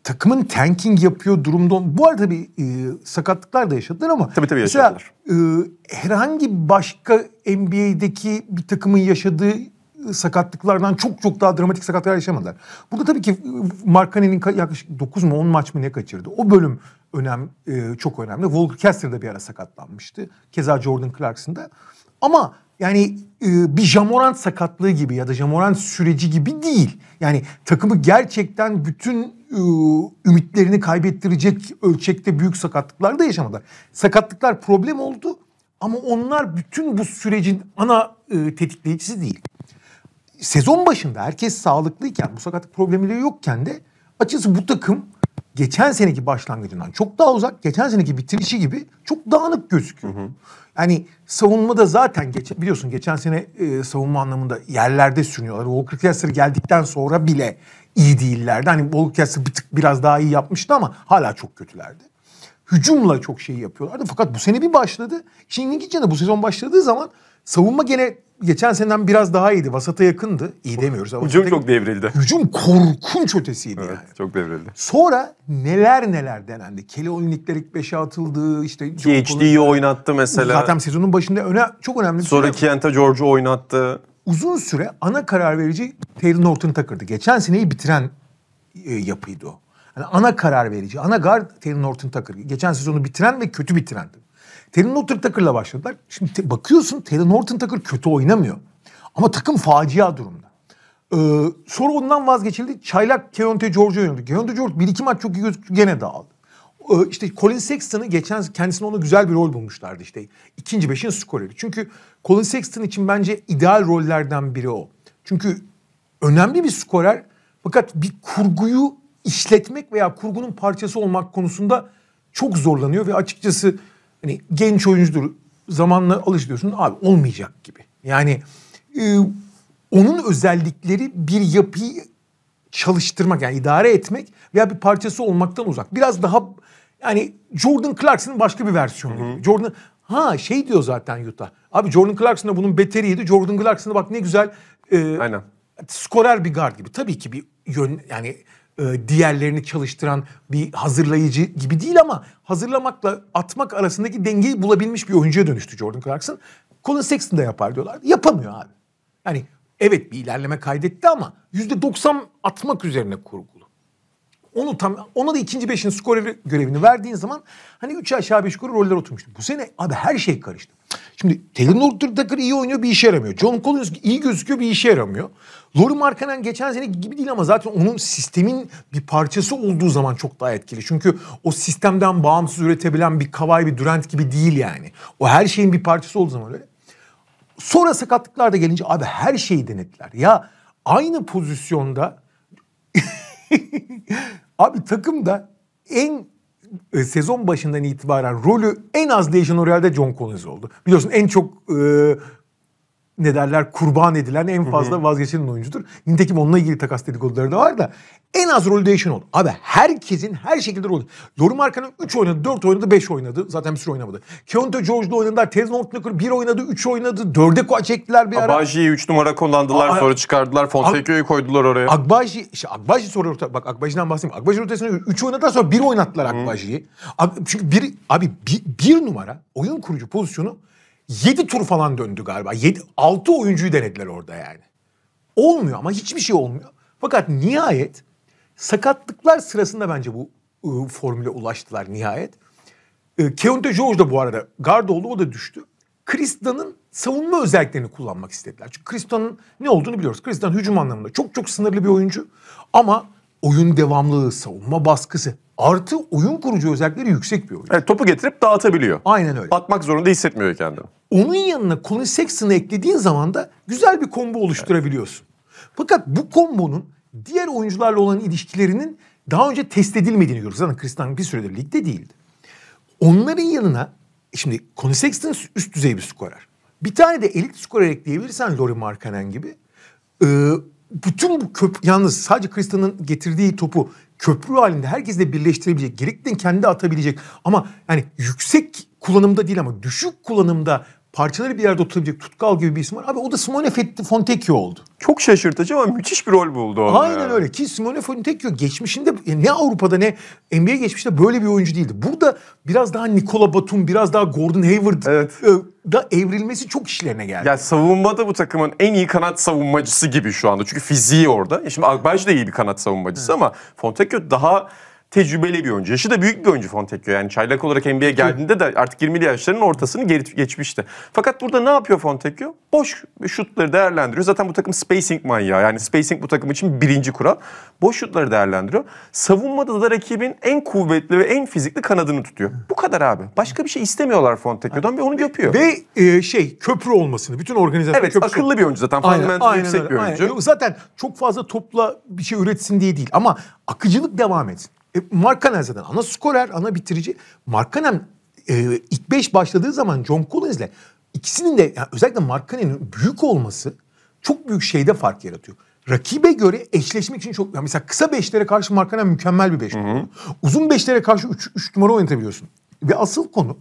takımın tanking yapıyor durumda. Bu arada bir e, ee, sakatlıklar da yaşadılar ama. Tabii tabii yaşadılar. Mesela, e, herhangi başka NBA'deki bir takımın yaşadığı sakatlıklardan çok çok daha dramatik sakatlıklar yaşamadılar. Burada tabii ki e, Markkanen'in yaklaşık 9 mu 10 maç mı ne kaçırdı? O bölüm önem e, çok önemli. Volker Kessler de bir ara sakatlanmıştı. Keza Jordan Clarkson da. Ama yani e, bir Jamorant sakatlığı gibi ya da Jamorant süreci gibi değil. Yani takımı gerçekten bütün e, ümitlerini kaybettirecek ölçekte büyük sakatlıklar da yaşamadılar. Sakatlıklar problem oldu ama onlar bütün bu sürecin ana e, tetikleyicisi değil sezon başında herkes sağlıklıyken bu sakatlık problemleri yokken de açıkçası bu takım geçen seneki başlangıcından çok daha uzak, geçen seneki bitirişi gibi çok dağınık gözüküyor. Hı hı. Yani savunma da zaten geç, biliyorsun geçen sene e, savunma anlamında yerlerde sürünüyorlar. Walker Kessler geldikten sonra bile iyi değillerdi. Hani Walker Kessler bir tık biraz daha iyi yapmıştı ama hala çok kötülerdi. Hücumla çok şey yapıyorlardı fakat bu sene bir başladı. Şimdi ilginç yanı bu sezon başladığı zaman savunma gene geçen seneden biraz daha iyiydi. Vasata yakındı. İyi demiyoruz ama. Hücum çok devrildi. Hücum korkunç ötesiydi evet, yani. Çok devrildi. Sonra neler neler denendi. Kele olinikler ilk beşe atıldı. İşte THD'yi oynattı mesela. Zaten sezonun başında öne çok önemli bir Sonra Kienta George'u oynattı. Uzun süre ana karar verici Taylor Norton takırdı. Geçen seneyi bitiren e, yapıydı o. Yani ana karar verici, ana guard Taylor Norton Tucker. Geçen sezonu bitiren ve kötü bitirendi. Terry Norton Tucker'la başladılar. Şimdi te, bakıyorsun Terry Norton kötü oynamıyor. Ama takım facia durumda. Ee, sonra ondan vazgeçildi. Çaylak Keontae George oynadı. Keontae George bir iki maç çok iyi gözüktü gene dağıldı. Ee, işte Colin Sexton'ı geçen kendisine ona güzel bir rol bulmuşlardı işte. İkinci beşin skoreri. Çünkü Colin Sexton için bence ideal rollerden biri o. Çünkü önemli bir skorer fakat bir kurguyu işletmek veya kurgunun parçası olmak konusunda çok zorlanıyor ve açıkçası hani genç oyuncudur zamanla alış diyorsun abi olmayacak gibi. Yani e, onun özellikleri bir yapıyı çalıştırmak yani idare etmek veya bir parçası olmaktan uzak. Biraz daha yani Jordan Clarkson'ın başka bir versiyonu. Hı hı. Jordan ha şey diyor zaten Utah. Abi Jordan Clarkson da bunun beteriydi. Jordan Clarkson'a bak ne güzel e, Aynen. skorer bir guard gibi. Tabii ki bir yön yani e, diğerlerini çalıştıran bir hazırlayıcı gibi değil ama hazırlamakla atmak arasındaki dengeyi bulabilmiş bir oyuncuya dönüştü Jordan Clarkson. Colin Sexton da yapar diyorlar. Yapamıyor abi. Yani evet bir ilerleme kaydetti ama yüzde 90 atmak üzerine kurgulu. Onu tam ona da ikinci beşin skoreri görevini verdiğin zaman hani üç aşağı beş yukarı roller oturmuştu. Bu sene abi her şey karıştı. Şimdi Taylor Northrup iyi oynuyor bir işe yaramıyor. John Collins iyi gözüküyor bir işe yaramıyor. Lori Markkanen geçen sene gibi değil ama zaten onun sistemin bir parçası olduğu zaman çok daha etkili. Çünkü o sistemden bağımsız üretebilen bir Kavai, bir Durant gibi değil yani. O her şeyin bir parçası olduğu zaman öyle. Sonra sakatlıklar da gelince abi her şeyi denettiler. Ya aynı pozisyonda abi takımda en e, sezon başından itibaren rolü en az değişen Orel'de John Collins oldu. Biliyorsun en çok e, ne derler kurban edilen en fazla vazgeçilen oyuncudur. Nitekim onunla ilgili takas dedikoduları da var da en az rol değişen oldu. Abi herkesin her şekilde rolü. Yorum Arkan'ın 3 oynadı, 4 oynadı, 5 oynadı. Zaten bir sürü oynamadı. Keontae George'da oynadılar. Tez Northnakır 1 oynadı, 3 oynadı. 4'e çektiler bir ara. Agbaji'yi 3 numara kullandılar. Aa, sonra çıkardılar. Fonseca'yı koydular oraya. Agbaji, işte Agbaji soru Bak Agbaji'den bahsedeyim. Agbaji rotasyonu 3 oynadılar sonra 1 oynattılar Agbaji'yi. Abi, çünkü bir, abi bir, bir numara oyun kurucu pozisyonu 7 tur falan döndü galiba. 7, 6 oyuncuyu denediler orada yani. Olmuyor ama hiçbir şey olmuyor. Fakat nihayet sakatlıklar sırasında bence bu e, formüle ulaştılar nihayet. E, ee, Keonte George da bu arada gard oldu o da düştü. Krista'nın savunma özelliklerini kullanmak istediler. Çünkü Krista'nın ne olduğunu biliyoruz. Krista'nın hücum anlamında çok çok sınırlı bir oyuncu. Ama oyun devamlılığı, savunma baskısı artı oyun kurucu özellikleri yüksek bir oyun. Evet, topu getirip dağıtabiliyor. Aynen öyle. Atmak zorunda hissetmiyor kendini. Onun yanına Colin Sexton'ı eklediğin zaman da güzel bir kombo oluşturabiliyorsun. Evet. Fakat bu kombonun diğer oyuncularla olan ilişkilerinin daha önce test edilmediğini görüyoruz. Zaten Kristan bir süredir ligde değildi. Onların yanına şimdi Colin Sexton üst düzey bir skorer. Bir tane de elit skorer ekleyebilirsen Lori Markkanen gibi. Ee, bütün bu köp yalnız sadece Cristiano'nun getirdiği topu köprü halinde herkesle birleştirebilecek, gerektiğinde kendi atabilecek ama yani yüksek kullanımda değil ama düşük kullanımda parçaları bir yerde oturabilecek tutkal gibi bir isim var. Abi o da Simone Fontecchio oldu. Çok şaşırtıcı ama müthiş bir rol buldu onu. Aynen yani. öyle ki Simone Fontecchio geçmişinde e, ne Avrupa'da ne NBA geçmişte böyle bir oyuncu değildi. Burada biraz daha Nikola Batum, biraz daha Gordon Hayward evet. E, da evrilmesi çok işlerine geldi. Ya savunmada bu takımın en iyi kanat savunmacısı gibi şu anda. Çünkü fiziği orada. Şimdi Agbaş da iyi bir kanat savunmacısı evet. ama Fontecchio daha tecrübeli bir oyuncu. Yaşı da büyük bir oyuncu Fontecchio. Yani çaylak olarak NBA'ye geldiğinde de artık 20'li yaşlarının ortasını geri geçmişti. Fakat burada ne yapıyor Fontecchio? Boş şutları değerlendiriyor. Zaten bu takım spacing manyağı. Yani spacing bu takım için birinci kural. Boş şutları değerlendiriyor. Savunmada da rakibin en kuvvetli ve en fizikli kanadını tutuyor. Bu kadar abi. Başka bir şey istemiyorlar Fontecchio'dan ve onu yapıyor. Ve e, şey köprü olmasını. Bütün organizasyon Evet köprüsü... akıllı bir oyuncu zaten. Fundamental yüksek öyle, bir oyuncu. Aynen. Zaten çok fazla topla bir şey üretsin diye değil ama akıcılık devam etsin. E, Markkanen zaten ana skorer, ana bitirici. Markkanen e, ilk beş başladığı zaman John Collins'le ikisinin de yani özellikle Markkanen'in büyük olması çok büyük şeyde fark yaratıyor. Rakibe göre eşleşmek için çok... Yani mesela kısa beşlere karşı Markkanen mükemmel bir beş. Hı hı. Uzun beşlere karşı üç, üç numara oynatabiliyorsun. Ve asıl konu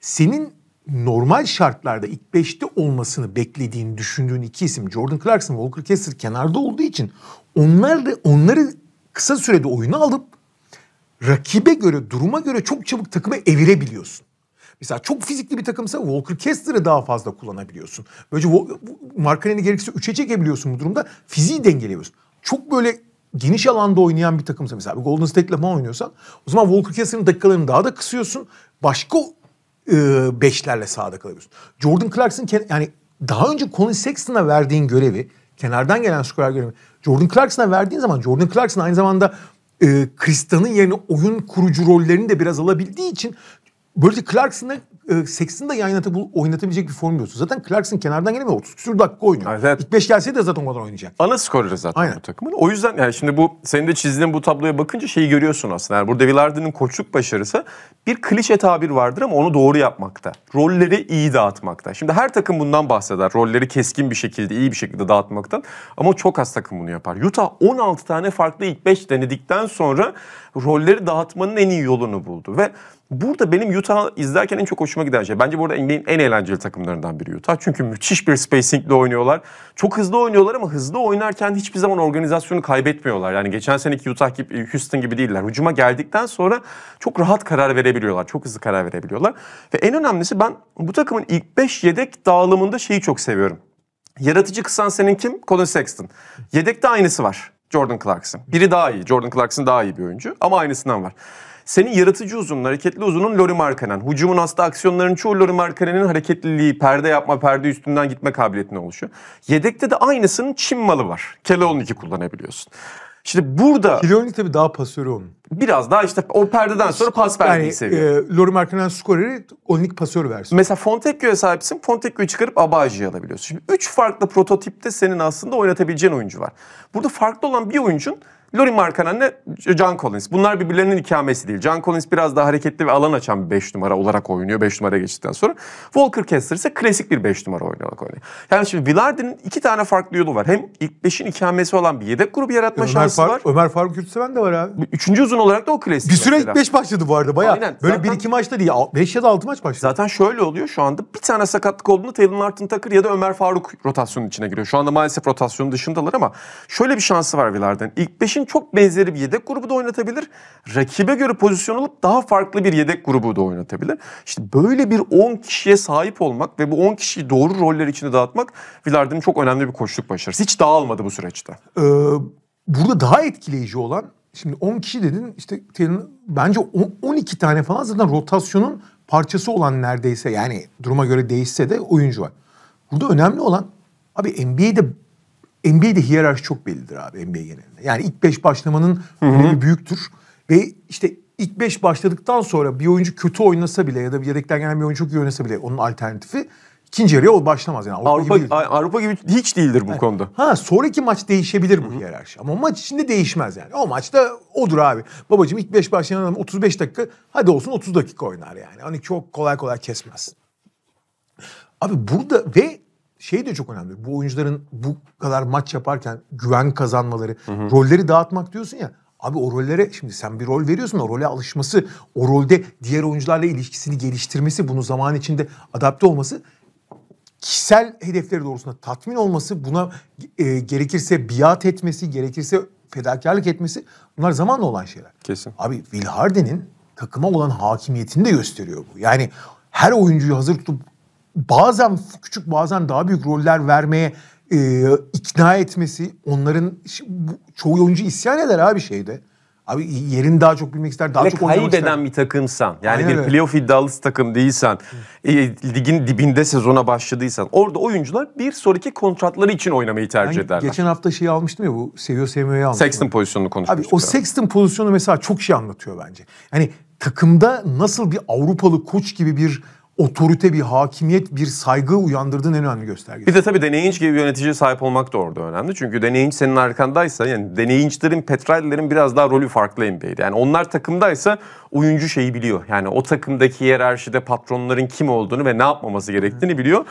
senin normal şartlarda ilk beşte olmasını beklediğin, düşündüğün iki isim Jordan Clarkson, Walker Kessler kenarda olduğu için onlar da, onları kısa sürede oyuna alıp rakibe göre, duruma göre çok çabuk takımı evirebiliyorsun. Mesela çok fizikli bir takımsa Walker Kessler'ı daha fazla kullanabiliyorsun. Böylece Markkanen'i gerekirse 3'e çekebiliyorsun bu durumda. Fiziği dengeliyorsun. Çok böyle geniş alanda oynayan bir takımsa mesela bir Golden State'le falan oynuyorsan o zaman Walker Kessler'ın dakikalarını daha da kısıyorsun. Başka e, beşlerle sahada kalıyorsun. Jordan Clarkson yani daha önce Colin Sexton'a verdiğin görevi kenardan gelen skorer görevi Jordan Clarkson'a verdiğin zaman Jordan Clarkson aynı zamanda e, ee, Kristan'ın yerine oyun kurucu rollerini de biraz alabildiği için böylece Clarkson'a e, Sexton da yan oynatabilecek bir form yoksa. Zaten Clarkson kenardan gelemiyor. 30 küsur dakika oynuyor. Evet, İlk 5 gelseydi de zaten o kadar oynayacak. Ana skorer zaten Aynen. bu takımın. O yüzden yani şimdi bu senin de çizdiğin bu tabloya bakınca şeyi görüyorsun aslında. Yani burada Villardi'nin koçluk başarısı bir klişe tabir vardır ama onu doğru yapmakta. Rolleri iyi dağıtmakta. Şimdi her takım bundan bahseder. Rolleri keskin bir şekilde, iyi bir şekilde dağıtmaktan. Ama çok az takım bunu yapar. Utah 16 tane farklı ilk 5 denedikten sonra rolleri dağıtmanın en iyi yolunu buldu. Ve Burada benim Utah izlerken en çok hoşuma giden şey. Bence burada NBA'in en eğlenceli takımlarından biri Utah. Çünkü müthiş bir spacingle oynuyorlar. Çok hızlı oynuyorlar ama hızlı oynarken hiçbir zaman organizasyonu kaybetmiyorlar. Yani geçen seneki Utah gibi, Houston gibi değiller. Hücuma geldikten sonra çok rahat karar verebiliyorlar. Çok hızlı karar verebiliyorlar. Ve en önemlisi ben bu takımın ilk 5 yedek dağılımında şeyi çok seviyorum. Yaratıcı kısan senin kim? Colin Sexton. Yedekte aynısı var. Jordan Clarkson. Biri daha iyi. Jordan Clarkson daha iyi bir oyuncu ama aynısından var. Senin yaratıcı uzunun, hareketli uzunun Lori Markkanen. Hucumun hasta aksiyonlarının çoğu Lori Markkanen'in hareketliliği, perde yapma, perde üstünden gitme kabiliyetine oluşuyor. Yedekte de aynısının Çin malı var. Keleonik'i kullanabiliyorsun. Şimdi burada... Kilioni tabii daha pasörü onun. Biraz daha işte o perdeden sonra pas verdiği yani, seviyor. E, Lori Markkanen skoreri onik pasör versiyonu. Mesela Fontecchio'ya sahipsin. Fontecchio'yu çıkarıp Abaji'yi alabiliyorsun. Şimdi üç farklı prototipte senin aslında oynatabileceğin oyuncu var. Burada farklı olan bir oyuncun Lorin Markkanen'le John Collins. Bunlar birbirlerinin ikamesi değil. John Collins biraz daha hareketli ve alan açan bir 5 numara olarak oynuyor. 5 numara geçtikten sonra. Walker Kessler ise klasik bir 5 numara oynayarak oynuyor. Yani şimdi Villardi'nin iki tane farklı yolu var. Hem ilk 5'in ikamesi olan bir yedek grubu yaratma Ömer şansı Fark, var. Ömer Faruk Yurtseven de var abi. Üçüncü uzun olarak da o klasik. Bir süre ilk 5 başladı bu arada bayağı. Aynen. Böyle 1-2 maçta değil. 5 ya da 6 maç başladı. Zaten şöyle oluyor şu anda. Bir tane sakatlık olduğunda Taylor Martin Takır ya da Ömer Faruk rotasyonun içine giriyor. Şu anda maalesef rotasyonun dışındalar ama şöyle bir şansı var Villardi'nin. İlk 5'in için çok benzeri bir yedek grubu da oynatabilir. Rakibe göre pozisyon alıp daha farklı bir yedek grubu da oynatabilir. İşte böyle bir 10 kişiye sahip olmak ve bu 10 kişiyi doğru roller içinde dağıtmak Villard'ın çok önemli bir koçluk başarısı. Hiç dağılmadı bu süreçte. Ee, burada daha etkileyici olan şimdi 10 kişi dedin işte bence 12 tane falan zaten rotasyonun parçası olan neredeyse yani duruma göre değişse de oyuncu var. Burada önemli olan abi NBA'de NBA'de hiyerarşi çok bellidir abi NBA genelinde. Yani ilk beş başlamanın hı önemi büyüktür. Ve işte ilk beş başladıktan sonra bir oyuncu kötü oynasa bile ya da bir yedekten gelen bir oyuncu çok iyi oynasa bile onun alternatifi ikinci yarıya o başlamaz yani. Avrupa, Avrupa gibi, Avrupa gibi hiç değildir bu yani, konuda. Ha sonraki maç değişebilir bu hiyerarşi ama maç içinde değişmez yani. O maçta odur abi. Babacım ilk beş başlayan adam 35 dakika hadi olsun 30 dakika oynar yani. Hani çok kolay kolay kesmez. Abi burada ve şey de çok önemli. Bu oyuncuların bu kadar maç yaparken güven kazanmaları, hı hı. rolleri dağıtmak diyorsun ya. Abi o rollere şimdi sen bir rol veriyorsun o role alışması, o rolde diğer oyuncularla ilişkisini geliştirmesi, bunu zaman içinde adapte olması kişisel hedefleri doğrusunda tatmin olması, buna e, gerekirse biat etmesi, gerekirse fedakarlık etmesi bunlar zamanla olan şeyler. Kesin. Abi Will Harden'in takıma olan hakimiyetini de gösteriyor bu. Yani her oyuncuyu hazır tutup bazen küçük bazen daha büyük roller vermeye e, ikna etmesi onların çoğu oyuncu isyan eder abi şeyde. Abi yerini daha çok bilmek ister, daha Ve çok oynamak ister. kaybeden bir takımsan, yani Aynen bir öyle. playoff iddialısı takım değilsen, e, ligin dibinde sezona başladıysan, orada oyuncular bir sonraki kontratları için oynamayı tercih ben ederler. Geçen hafta şeyi almıştım ya bu seviyor sevmiyor almıştım. Sexton pozisyonunu konuşmuştuk. Abi o Sexton pozisyonu mesela çok şey anlatıyor bence. yani takımda nasıl bir Avrupalı koç gibi bir otorite, bir hakimiyet, bir saygı uyandırdığın en önemli göstergesi. Bir de tabii deneyinç gibi bir yöneticiye sahip olmak da orada önemli. Çünkü deneyinç senin arkandaysa yani deneyinçlerin, petrallerin biraz daha rolü farklı NBA'de. Yani onlar takımdaysa oyuncu şeyi biliyor. Yani o takımdaki hiyerarşide patronların kim olduğunu ve ne yapmaması gerektiğini biliyor.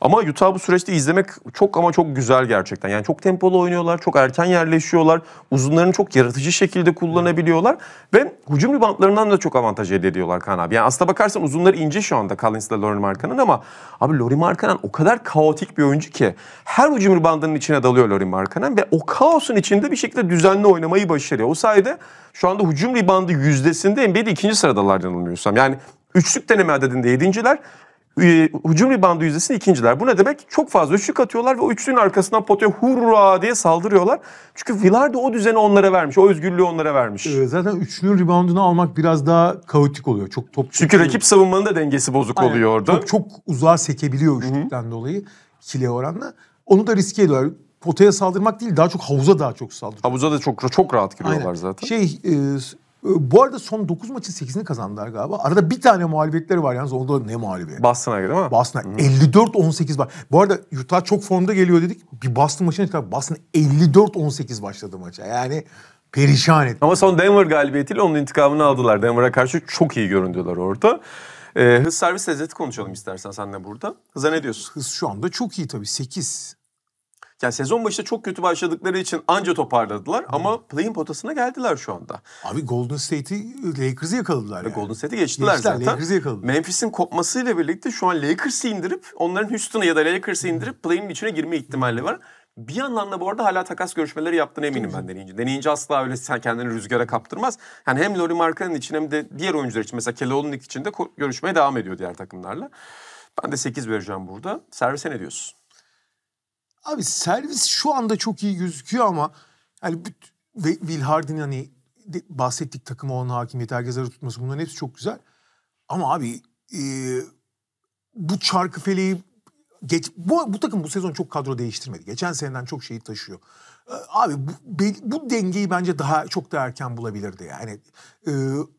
Ama Utah bu süreçte izlemek çok ama çok güzel gerçekten. Yani çok tempolu oynuyorlar, çok erken yerleşiyorlar. Uzunlarını çok yaratıcı şekilde kullanabiliyorlar. Ve hücum ribantlarından da çok avantaj elde ediyorlar Kaan abi. Yani aslına bakarsan uzunları ince şu anda. Kal bağlantısıyla Lori Markkanen ama abi Lori Markkanen o kadar kaotik bir oyuncu ki her hücum bandının içine dalıyor Lori Markkanen ve o kaosun içinde bir şekilde düzenli oynamayı başarıyor. O sayede şu anda hücum ribandı yüzdesinde NBA'de ikinci sıradalar yanılmıyorsam. Yani üçlük deneme adedinde yedinciler. Ee, hücum ribandı yüzdesinde ikinciler. Bu ne demek? Çok fazla üçlük atıyorlar ve o üçlüğün arkasından potaya hurra diye saldırıyorlar. Çünkü Villar da o düzeni onlara vermiş. O özgürlüğü onlara vermiş. Ee, zaten üçlünün reboundunu almak biraz daha kaotik oluyor. Çok top. Çünkü çok... rakip savunmanın da dengesi bozuk Aynen. oluyor orada. Top çok uzağa sekebiliyor üçlükten Hı-hı. dolayı ikiliye oranla. Onu da riske ediyorlar. Potaya saldırmak değil daha çok havuza daha çok saldırıyor. Havuza da çok çok rahat giriyorlar Aynen. zaten. Şey e, ee, bu arada son 9 maçın 8'ini kazandılar galiba. Arada bir tane mağlubiyetleri var yalnız. Onda ne mağlubiyet? Boston'a göre değil mi? Boston'a. 54-18 var. Bu arada Utah çok formda geliyor dedik. Bir Boston maçına çıkar. Boston 54-18 başladı maça. Yani perişan etti. Ama son Denver galibiyetiyle onun intikamını aldılar. Denver'a karşı çok iyi göründüler orada. Ee, hız servis lezzeti konuşalım istersen sen de burada. Hıza ne diyorsun? Hız şu anda çok iyi tabii. 8. Ya sezon başında çok kötü başladıkları için anca toparladılar Hı. ama play-in potasına geldiler şu anda. Abi Golden State'i e, Lakers'ı yakaladılar. Yani. Golden State'i geçtiler, geçtiler zaten. Lakers'ı yakaladılar. Memphis'in kopmasıyla birlikte şu an Lakers'ı indirip onların Houston'ı ya da Lakers'ı indirip play-in'in içine girme ihtimali var. Bir yandan da bu arada hala takas görüşmeleri yaptığını eminim ben deneyince. Deneyince asla öyle sen kendini rüzgara kaptırmaz. Yani hem Lori Markanın için hem de diğer oyuncular için mesela Kelly için de görüşmeye devam ediyor diğer takımlarla. Ben de 8 vereceğim burada. Servise ne diyorsun? Abi servis şu anda çok iyi gözüküyor ama yani ve Will Hardin hani bahsettik takıma olan hakimiyeti herkes arı tutması bunların hepsi çok güzel. Ama abi e, bu çarkı feleği geç, bu, bu takım bu sezon çok kadro değiştirmedi. Geçen seneden çok şeyi taşıyor. E, abi bu, bu dengeyi bence daha çok daha erken bulabilirdi. Yani e,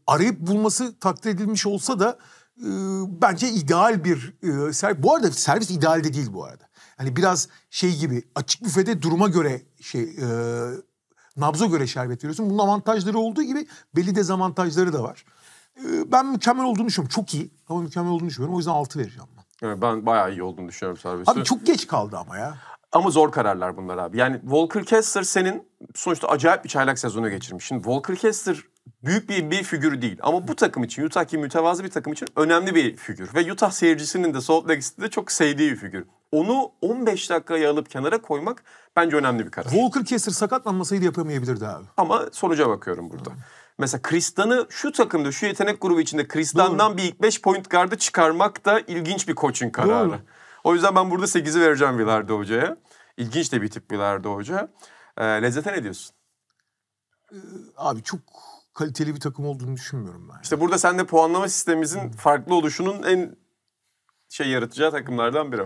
arayıp bulması takdir edilmiş olsa da e, bence ideal bir e, servis. Bu arada servis ideal de değil bu arada. Hani biraz şey gibi açık büfede duruma göre şey e, nabza göre şerbet veriyorsun. Bunun avantajları olduğu gibi belli dezavantajları da var. E, ben mükemmel olduğunu düşünüyorum. Çok iyi ama mükemmel olduğunu düşünüyorum. O yüzden 6 vereceğim ben. Evet, ben bayağı iyi olduğunu düşünüyorum servisi. Abi çok geç kaldı ama ya. Ama zor kararlar bunlar abi. Yani Walker Kessler senin sonuçta acayip bir çaylak sezonu geçirmiş. Şimdi Walker Kessler büyük bir bir figür değil. Ama bu takım için Utah gibi mütevazı bir takım için önemli bir figür. Ve Utah seyircisinin de Salt Lake City'de çok sevdiği bir figür. Onu 15 dakikaya alıp kenara koymak bence önemli bir karar. Walker Kessler sakatlanmasaydı yapamayabilirdi abi. Ama sonuca bakıyorum burada. Hmm. Mesela Kristan'ı şu takımda, şu yetenek grubu içinde Kristan'dan bir ilk 5 point guardı çıkarmak da ilginç bir koçun kararı. Doğru. O yüzden ben burada 8'i vereceğim Bilardo Hoca'ya. İlginç de bir tip Bilardo Hoca. E, lezzete ne diyorsun? Ee, abi çok kaliteli bir takım olduğunu düşünmüyorum ben. İşte burada sen de puanlama sistemimizin farklı oluşunun en şey yaratacağı takımlardan biri.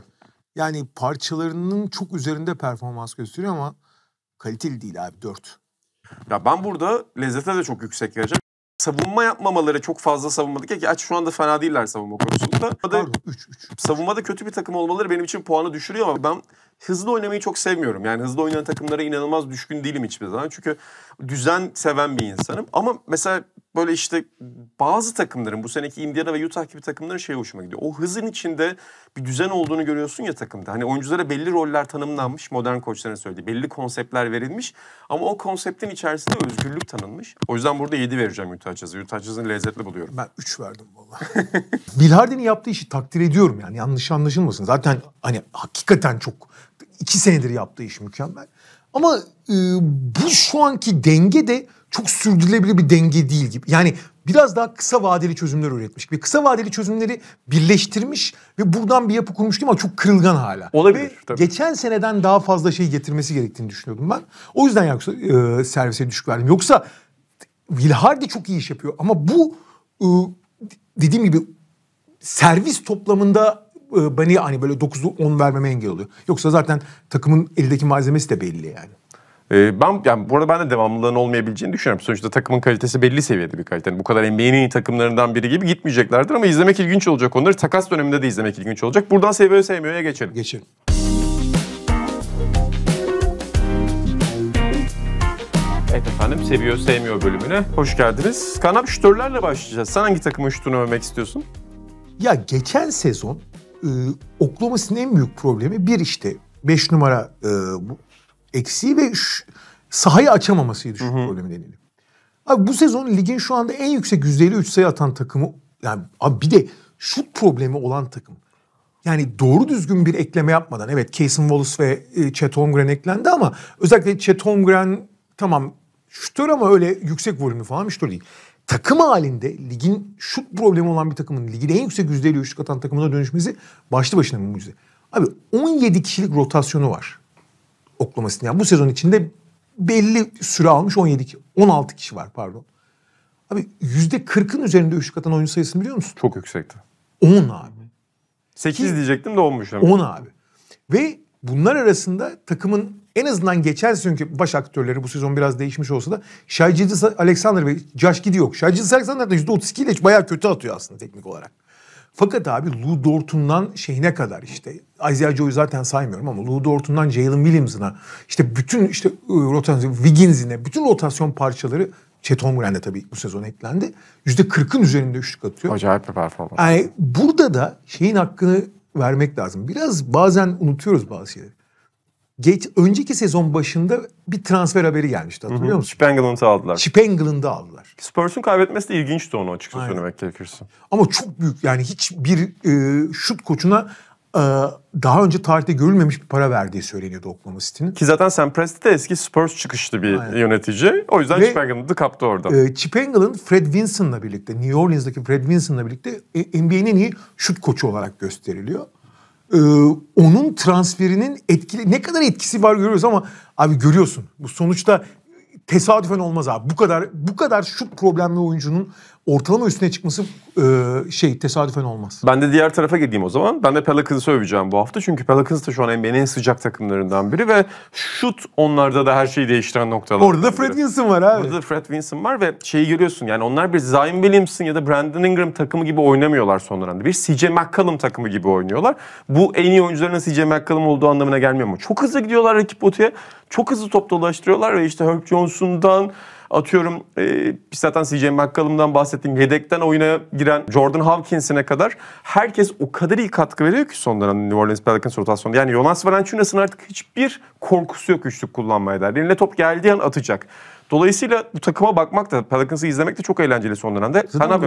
Yani parçalarının çok üzerinde performans gösteriyor ama kaliteli değil abi 4. Ya ben burada lezzete de çok yüksek vereceğim. Savunma yapmamaları çok fazla savunmadık ki aç şu anda fena değiller savunma konusunda. Pardon 3 3. Savunmada kötü bir takım olmaları benim için puanı düşürüyor ama ben hızlı oynamayı çok sevmiyorum. Yani hızlı oynayan takımlara inanılmaz düşkün değilim hiçbir zaman. Çünkü düzen seven bir insanım. Ama mesela böyle işte bazı takımların bu seneki Indiana ve Utah gibi takımların şeye hoşuma gidiyor. O hızın içinde bir düzen olduğunu görüyorsun ya takımda. Hani oyunculara belli roller tanımlanmış. Modern koçların söylediği belli konseptler verilmiş. Ama o konseptin içerisinde özgürlük tanınmış. O yüzden burada 7 vereceğim Utah Jazz'ı. Utah Jazz'ı lezzetli buluyorum. Ben 3 verdim valla. Bill Harden'in yaptığı işi takdir ediyorum yani. Yanlış anlaşılmasın. Zaten hani hakikaten çok iki senedir yaptığı iş mükemmel. Ama e, bu şu anki denge de çok sürdürülebilir bir denge değil gibi. Yani biraz daha kısa vadeli çözümler üretmiş. Ve kısa vadeli çözümleri birleştirmiş ve buradan bir yapı kurmuş gibi ama çok kırılgan hala. Olabilir. Ve tabii. Geçen seneden daha fazla şey getirmesi gerektiğini düşünüyordum ben. O yüzden yoksa e, servise düşük verdim. Yoksa Wilhardi çok iyi iş yapıyor ama bu e, dediğim gibi servis toplamında e, beni hani böyle 9'u 10 vermeme engel oluyor. Yoksa zaten takımın eldeki malzemesi de belli yani. Ee, ben yani bu arada ben de devamlılığın olmayabileceğini düşünüyorum. Sonuçta takımın kalitesi belli seviyede bir kalite. Yani bu kadar NBA'nin iyi takımlarından biri gibi gitmeyeceklerdir ama izlemek ilginç olacak onları. Takas döneminde de izlemek ilginç olacak. Buradan seviyor sevmiyora geçelim. Geçelim. Evet efendim seviyor sevmiyor bölümüne hoş geldiniz. Kanap şütörlerle başlayacağız. Sen hangi takımın şutunu övmek istiyorsun? Ya geçen sezon e, Oklahoma'sının en büyük problemi bir işte 5 numara e, bu, eksiği ve şu, sahayı açamamasıydı şu problemi nedeniyle. Abi bu sezon ligin şu anda en yüksek yüzdeyle 3 sayı atan takımı yani abi bir de şut problemi olan takım. Yani doğru düzgün bir ekleme yapmadan evet Cason Wallace ve e, Chet Holmgren eklendi ama özellikle Chet Holmgren tamam şutör ama öyle yüksek volümlü falan bir şutör değil takım halinde ligin şut problemi olan bir takımın ligin en yüksek yüzdeyle üçlük atan takımına dönüşmesi başlı başına bir mucize. Abi 17 kişilik rotasyonu var. Oklamasın. Yani bu sezon içinde belli süre almış 17 16 kişi var pardon. Abi %40'ın üzerinde üçlük atan oyuncu sayısını biliyor musun? Çok yüksekti. 10 abi. 8 Ki, diyecektim de 10'muş. 10 abi. Ve bunlar arasında takımın en azından geçen sezonki baş aktörleri bu sezon biraz değişmiş olsa da Şaycidis Alexander ve Josh Gidi yok. Şaycidis Alexander da %32 ile bayağı kötü atıyor aslında teknik olarak. Fakat abi Lou Dort'undan şeyine kadar işte Isaiah Joy'u zaten saymıyorum ama Lou Dort'undan Jalen Williams'ına işte bütün işte ıı, rotasyon Wiggins'ine bütün rotasyon parçaları Chet Holmgren de tabii bu sezon eklendi. %40'ın üzerinde üçlük atıyor. Acayip bir performans. Yani burada da şeyin hakkını vermek lazım. Biraz bazen unutuyoruz bazı şeyleri geç önceki sezon başında bir transfer haberi gelmişti hatırlıyor musun? Spengland'ı aldılar. Spengland'ı aldılar. Spurs'un kaybetmesi de ilginçti onu açıkçası Aynen. söylemek gerekirse. Ama çok büyük yani hiçbir e, şut koçuna e, daha önce tarihte görülmemiş bir para verdiği söyleniyordu Oklahoma City'nin. Ki zaten Sam Presti de eski Spurs çıkışlı bir Aynen. yönetici. O yüzden Spengland'ı kaptı orada. E, Chip England, Fred Vinson'la birlikte, New Orleans'daki Fred Vinson'la birlikte e, NBA'nin en iyi şut koçu olarak gösteriliyor e, onun transferinin etkili ne kadar etkisi var görüyoruz ama abi görüyorsun bu sonuçta tesadüfen olmaz abi. Bu kadar bu kadar şut problemli oyuncunun ortalama üstüne çıkması e, şey tesadüfen olmaz. Ben de diğer tarafa gideyim o zaman. Ben de Pelicans'ı öveceğim bu hafta. Çünkü Pelicans da şu an NBA'nin en sıcak takımlarından biri ve şut onlarda da her şeyi değiştiren noktalar. Orada da Fred Vinson var abi. Orada da Fred Vinson var ve şeyi görüyorsun yani onlar bir Zion Williamson ya da Brandon Ingram takımı gibi oynamıyorlar son dönemde. Bir CJ McCollum takımı gibi oynuyorlar. Bu en iyi oyuncuların CJ McCollum olduğu anlamına gelmiyor mu? Çok hızlı gidiyorlar rakip potaya. Çok hızlı top dolaştırıyorlar ve işte Herb Johnson'dan Atıyorum e, zaten CJ McCollum'dan bahsettiğim yedekten oyuna giren Jordan Hawkins'ine kadar herkes o kadar iyi katkı veriyor ki son dönem New Orleans Pelicans rotasyonunda. Yani Jonas Valanciunas'ın artık hiçbir korkusu yok üçlük kullanmaya der. Eline top geldiği an atacak. Dolayısıyla bu takıma bakmak da, Pelicans'ı izlemek de çok eğlenceli son dönemde. Zaten Sen abi...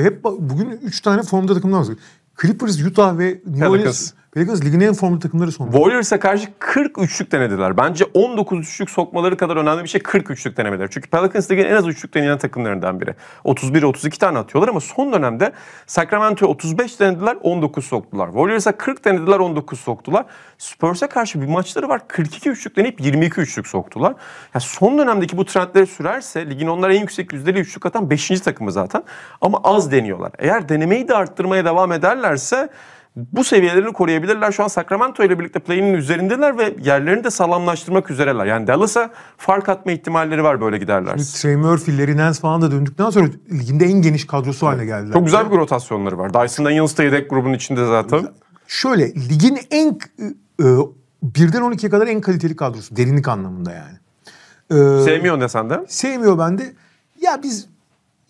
E, hep bugün 3 tane formda takımdan bahsediyoruz. Clippers, Utah ve New Orleans Pelicans ligin en formlu takımları son. Warriors'a karşı 43'lük denediler. Bence 19 üçlük sokmaları kadar önemli bir şey 40 üçlük denemeleri. Çünkü Pelicans ligin en az üçlük deneyen takımlarından biri. 31-32 tane atıyorlar ama son dönemde Sacramento'ya 35 denediler 19 soktular. Warriors'a 40 denediler 19 soktular. Spurs'a karşı bir maçları var 42 üçlük deneyip 22 üçlük soktular. Ya son dönemdeki bu trendleri sürerse ligin onlar en yüksek yüzdeli üçlük atan 5. takımı zaten. Ama az deniyorlar. Eğer denemeyi de arttırmaya devam ederlerse bu seviyelerini koruyabilirler. Şu an Sacramento ile birlikte play'inin üzerindeler ve yerlerini de sağlamlaştırmak üzereler. Yani Dallas'a fark atma ihtimalleri var böyle giderler. Şimdi Trey Murphy, Larry Nance falan da döndükten sonra liginde en geniş kadrosu haline geldiler. Çok güzel bir rotasyonları var. Dyson Daniels da yedek grubun içinde zaten. Şöyle ligin en e, e birden 12'ye kadar en kaliteli kadrosu derinlik anlamında yani. Ee, sevmiyor ne sende? Sevmiyor bende. Ya biz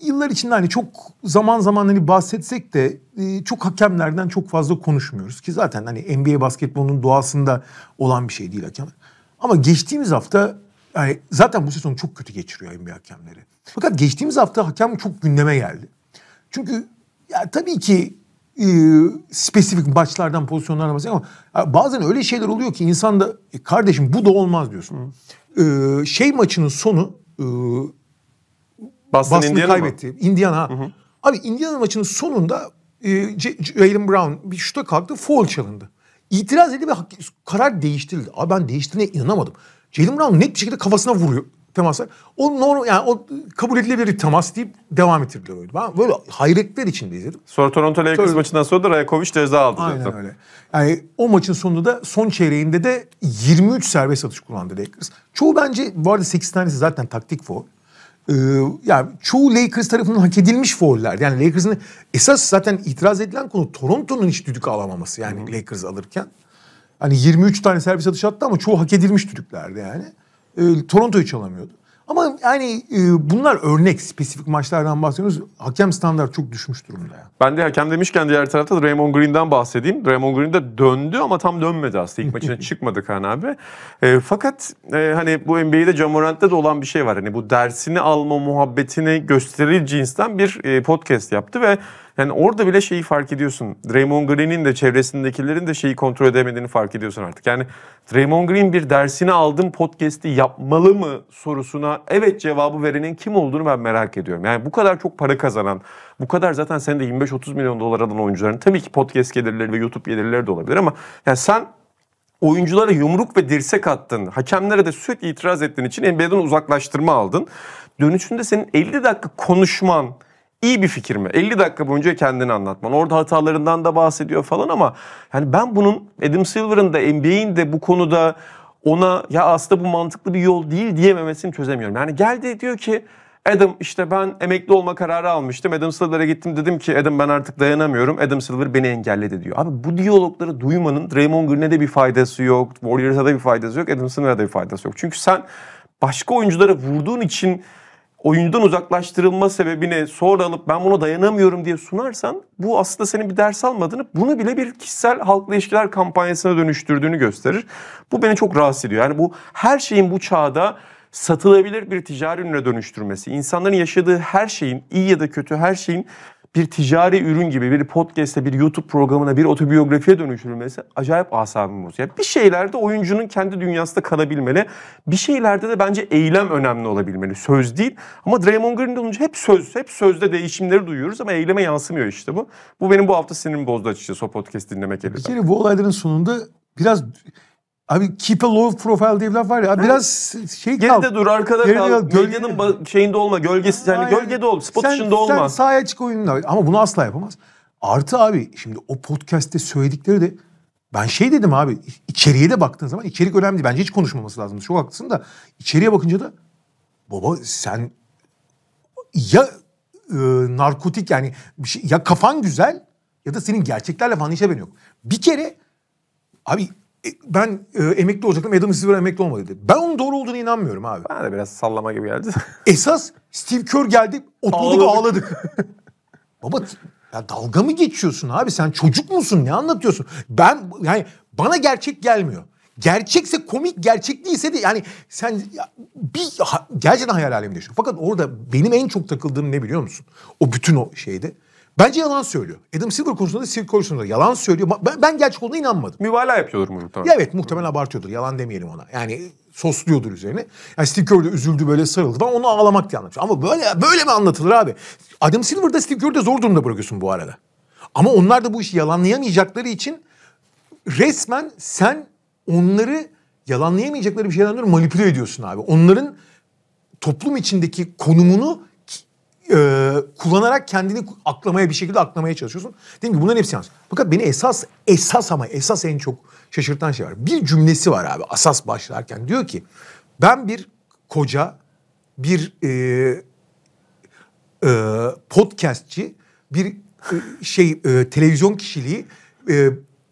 yıllar içinde hani çok zaman zaman hani bahsetsek de e, çok hakemlerden çok fazla konuşmuyoruz ki zaten hani NBA basketbolunun doğasında olan bir şey değil hakem Ama geçtiğimiz hafta yani zaten bu sezon çok kötü geçiriyor NBA hakemleri. Fakat geçtiğimiz hafta hakem çok gündeme geldi. Çünkü ya tabii ki e, spesifik maçlardan pozisyonlar alması ama bazen öyle şeyler oluyor ki insan da e, kardeşim bu da olmaz diyorsun. E, şey maçının sonu e, Boston, Boston Indiana kaybetti. Mı? Indiana. Hı hı. Abi Indiana maçının sonunda e, Jalen Brown bir şuta kalktı. Foul çalındı. İtiraz edildi ve karar değiştirildi. Abi ben değiştiğine inanamadım. Jalen Brown net bir şekilde kafasına vuruyor temaslar. O normal yani o kabul edilebilir temas deyip devam ettirdiler öyle. Ben böyle hayretler içinde izledim. Sonra Toronto Lakers Tabii. maçından sonra da Rajakovic ceza aldı Aynen zaten. öyle. Yani o maçın sonunda da son çeyreğinde de 23 serbest atış kullandı Lakers. Çoğu bence bu arada 8 tanesi zaten taktik foul. Ee, yani çoğu Lakers tarafından hak edilmiş fauller. Yani Lakers'ın esas zaten itiraz edilen konu Toronto'nun hiç düdük alamaması yani Hı-hı. Lakers alırken. Hani 23 tane servis atış attı ama çoğu hak edilmiş düdüklerdi yani. E, Toronto'yu çalamıyordu. Ama yani e, bunlar örnek spesifik maçlardan bahsediyoruz. Hakem standart çok düşmüş durumda ya. Ben de hakem demişken diğer tarafta da Raymond Green'den bahsedeyim. Raymond Green de döndü ama tam dönmedi aslında. İlk maçına çıkmadı Kaan abi. E, fakat e, hani bu NBA'de Jamorant'te de olan bir şey var. Hani bu dersini alma muhabbetini gösterir cinsten bir e, podcast yaptı ve yani orada bile şeyi fark ediyorsun. Draymond Green'in de çevresindekilerin de şeyi kontrol edemediğini fark ediyorsun artık. Yani Draymond Green bir dersini aldım podcast'i yapmalı mı sorusuna evet cevabı verenin kim olduğunu ben merak ediyorum. Yani bu kadar çok para kazanan, bu kadar zaten de 25-30 milyon dolar alan oyuncuların tabii ki podcast gelirleri ve YouTube gelirleri de olabilir ama yani sen oyunculara yumruk ve dirsek attın. Hakemlere de sürekli itiraz ettiğin için NBA'den uzaklaştırma aldın. Dönüşünde senin 50 dakika konuşman iyi bir fikir mi? 50 dakika boyunca kendini anlatman. Orada hatalarından da bahsediyor falan ama yani ben bunun Adam Silver'ın da NBA'in de bu konuda ona ya aslında bu mantıklı bir yol değil diyememesini çözemiyorum. Yani geldi diyor ki Adam işte ben emekli olma kararı almıştım. Adam Silver'a gittim dedim ki Adam ben artık dayanamıyorum. Adam Silver beni engelledi diyor. Abi bu diyalogları duymanın Draymond Green'e de bir faydası yok. Warriors'a da bir faydası yok. Adam Silver'a da bir faydası yok. Çünkü sen başka oyunculara vurduğun için oyundan uzaklaştırılma sebebini sonra alıp ben buna dayanamıyorum diye sunarsan bu aslında senin bir ders almadığını bunu bile bir kişisel halkla ilişkiler kampanyasına dönüştürdüğünü gösterir. Bu beni çok rahatsız ediyor. Yani bu her şeyin bu çağda satılabilir bir ticari ürüne dönüştürmesi, insanların yaşadığı her şeyin, iyi ya da kötü her şeyin bir ticari ürün gibi bir podcast'e, bir YouTube programına, bir otobiyografiye dönüştürülmesi acayip asabımı bozuyor. Yani bir şeylerde oyuncunun kendi dünyasında kalabilmeli. Bir şeylerde de bence eylem önemli olabilmeli. Söz değil. Ama Draymond Green olunca hep söz, hep sözde değişimleri duyuyoruz ama eyleme yansımıyor işte bu. Bu benim bu hafta sinirimi bozdu açıkçası o podcast dinlemek elbette. Bir kere bu olayların sonunda biraz Abi keep a low profile diye bir laf var ya. Abi biraz şey kal. Geride dur arkada geride kal. Gölgenin ba- şeyinde olma. Gölgesi yani gölgede ol. Spot sen, içinde olma. Sen sahaya çık oyunla. Ama bunu asla yapamaz. Artı abi şimdi o podcast'te söyledikleri de ben şey dedim abi içeriye de baktığın zaman içerik önemli Bence hiç konuşmaması lazım. Çok haklısın da içeriye bakınca da baba sen ya e, narkotik yani bir şey, ya kafan güzel ya da senin gerçeklerle falan işe ben yok. Bir kere abi e, ben e, emekli olacaktım. Adam Silver emekli olmadı dedi. Ben onun doğru olduğunu inanmıyorum abi. Ben de biraz sallama gibi geldi. Esas Steve Kerr geldi, oturduk ağladık. ağladık. Baba ya dalga mı geçiyorsun abi? Sen çocuk musun? Ne anlatıyorsun? Ben yani bana gerçek gelmiyor. Gerçekse komik, gerçek değilse de yani sen ya, bir ha, gerçekten hayal aleminde yaşıyorsun. Fakat orada benim en çok takıldığım ne biliyor musun? O bütün o şeyde. Bence yalan söylüyor. Adam Silver konusunda da Silver konusunda da yalan söylüyor. Ben, ben gerçek olduğuna inanmadım. Mübalağa yapıyordur muhtemelen. evet muhtemelen abartıyordur. Yalan demeyelim ona. Yani sosluyordur üzerine. Yani Steve Kerr de üzüldü böyle sarıldı falan. Onu ağlamak diye anlatmış. Ama böyle böyle mi anlatılır abi? Adam Silver'da Steve Kerr'ü zor durumda bırakıyorsun bu arada. Ama onlar da bu işi yalanlayamayacakları için resmen sen onları yalanlayamayacakları bir şeyden dolayı manipüle ediyorsun abi. Onların toplum içindeki konumunu e, kullanarak kendini aklamaya bir şekilde aklamaya çalışıyorsun. Dedim ki bunların hepsi yanlış. Fakat beni esas esas ama esas en çok şaşırtan şey var. Bir cümlesi var abi asas başlarken diyor ki ben bir koca bir e, e, podcastçi bir e, şey e, televizyon kişiliği e,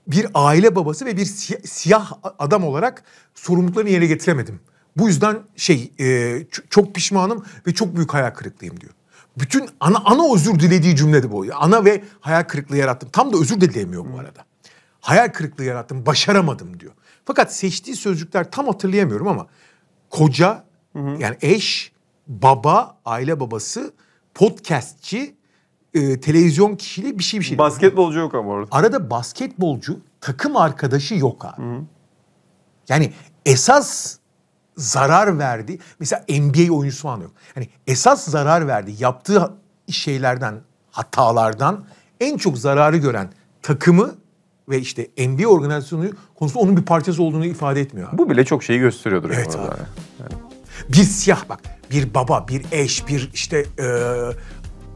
bir aile babası ve bir siyah, siyah adam olarak sorumluluklarını yerine getiremedim. Bu yüzden şey e, çok pişmanım ve çok büyük hayal kırıklığıyım diyor bütün ana, ana özür dilediği cümledi bu. Ana ve hayal kırıklığı yarattım. Tam da özür de dilemiyor bu arada. Hayal kırıklığı yarattım, başaramadım diyor. Fakat seçtiği sözcükler tam hatırlayamıyorum ama koca hı hı. yani eş, baba, aile babası, podcastçi, e, televizyon kişiliği bir şey bir şey. Basketbolcu yok ama orada. Arada basketbolcu, takım arkadaşı yok abi. Hı hı. Yani esas zarar verdi. Mesela NBA oyuncusu falan yok. Yani esas zarar verdi. Yaptığı şeylerden, hatalardan en çok zararı gören takımı ve işte NBA organizasyonu konusunda onun bir parçası olduğunu ifade etmiyor. Abi. Bu bile çok şeyi gösteriyordur. Evet abi. Yani. Bir siyah bak, bir baba, bir eş, bir işte e,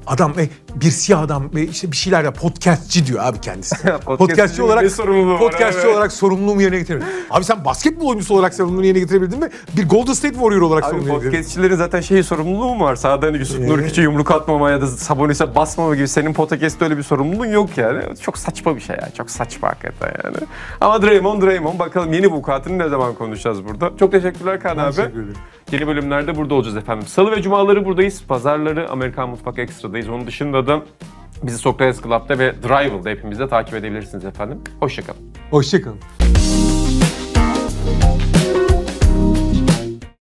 Adam e, bir siyah adam e, işte bir şeyler ya podcastçi diyor abi kendisi. podcastçi, podcastçi olarak sorumluluğu podcastçi var, olarak sorumluluğumu yerine getirdim. abi sen basketbol oyuncusu olarak sorumluluğunu yerine getirebildin mi? Bir Golden State Warrior olarak abi, sorumluluğunu podcastçilerin zaten şey sorumluluğu mu var? Sağdan hani Yusuf ee... Nurkiç'e yumruk atmama ya da Sabonis'e basmama gibi senin podcast'te öyle bir sorumluluğun yok yani. Çok saçma bir şey ya. Çok saçma hakikaten yani. Ama Draymond Draymond bakalım yeni vukuatını ne zaman konuşacağız burada. Çok teşekkürler Kaan abi. Teşekkür ederim. Yeni bölümlerde burada olacağız efendim. Salı ve cumaları buradayız. Pazarları Amerikan Mutfak Ekstra'dayız. Onun dışında da bizi Socrates Club'da ve Drivel'da hepimizde takip edebilirsiniz efendim. Hoşçakalın. Hoşçakalın.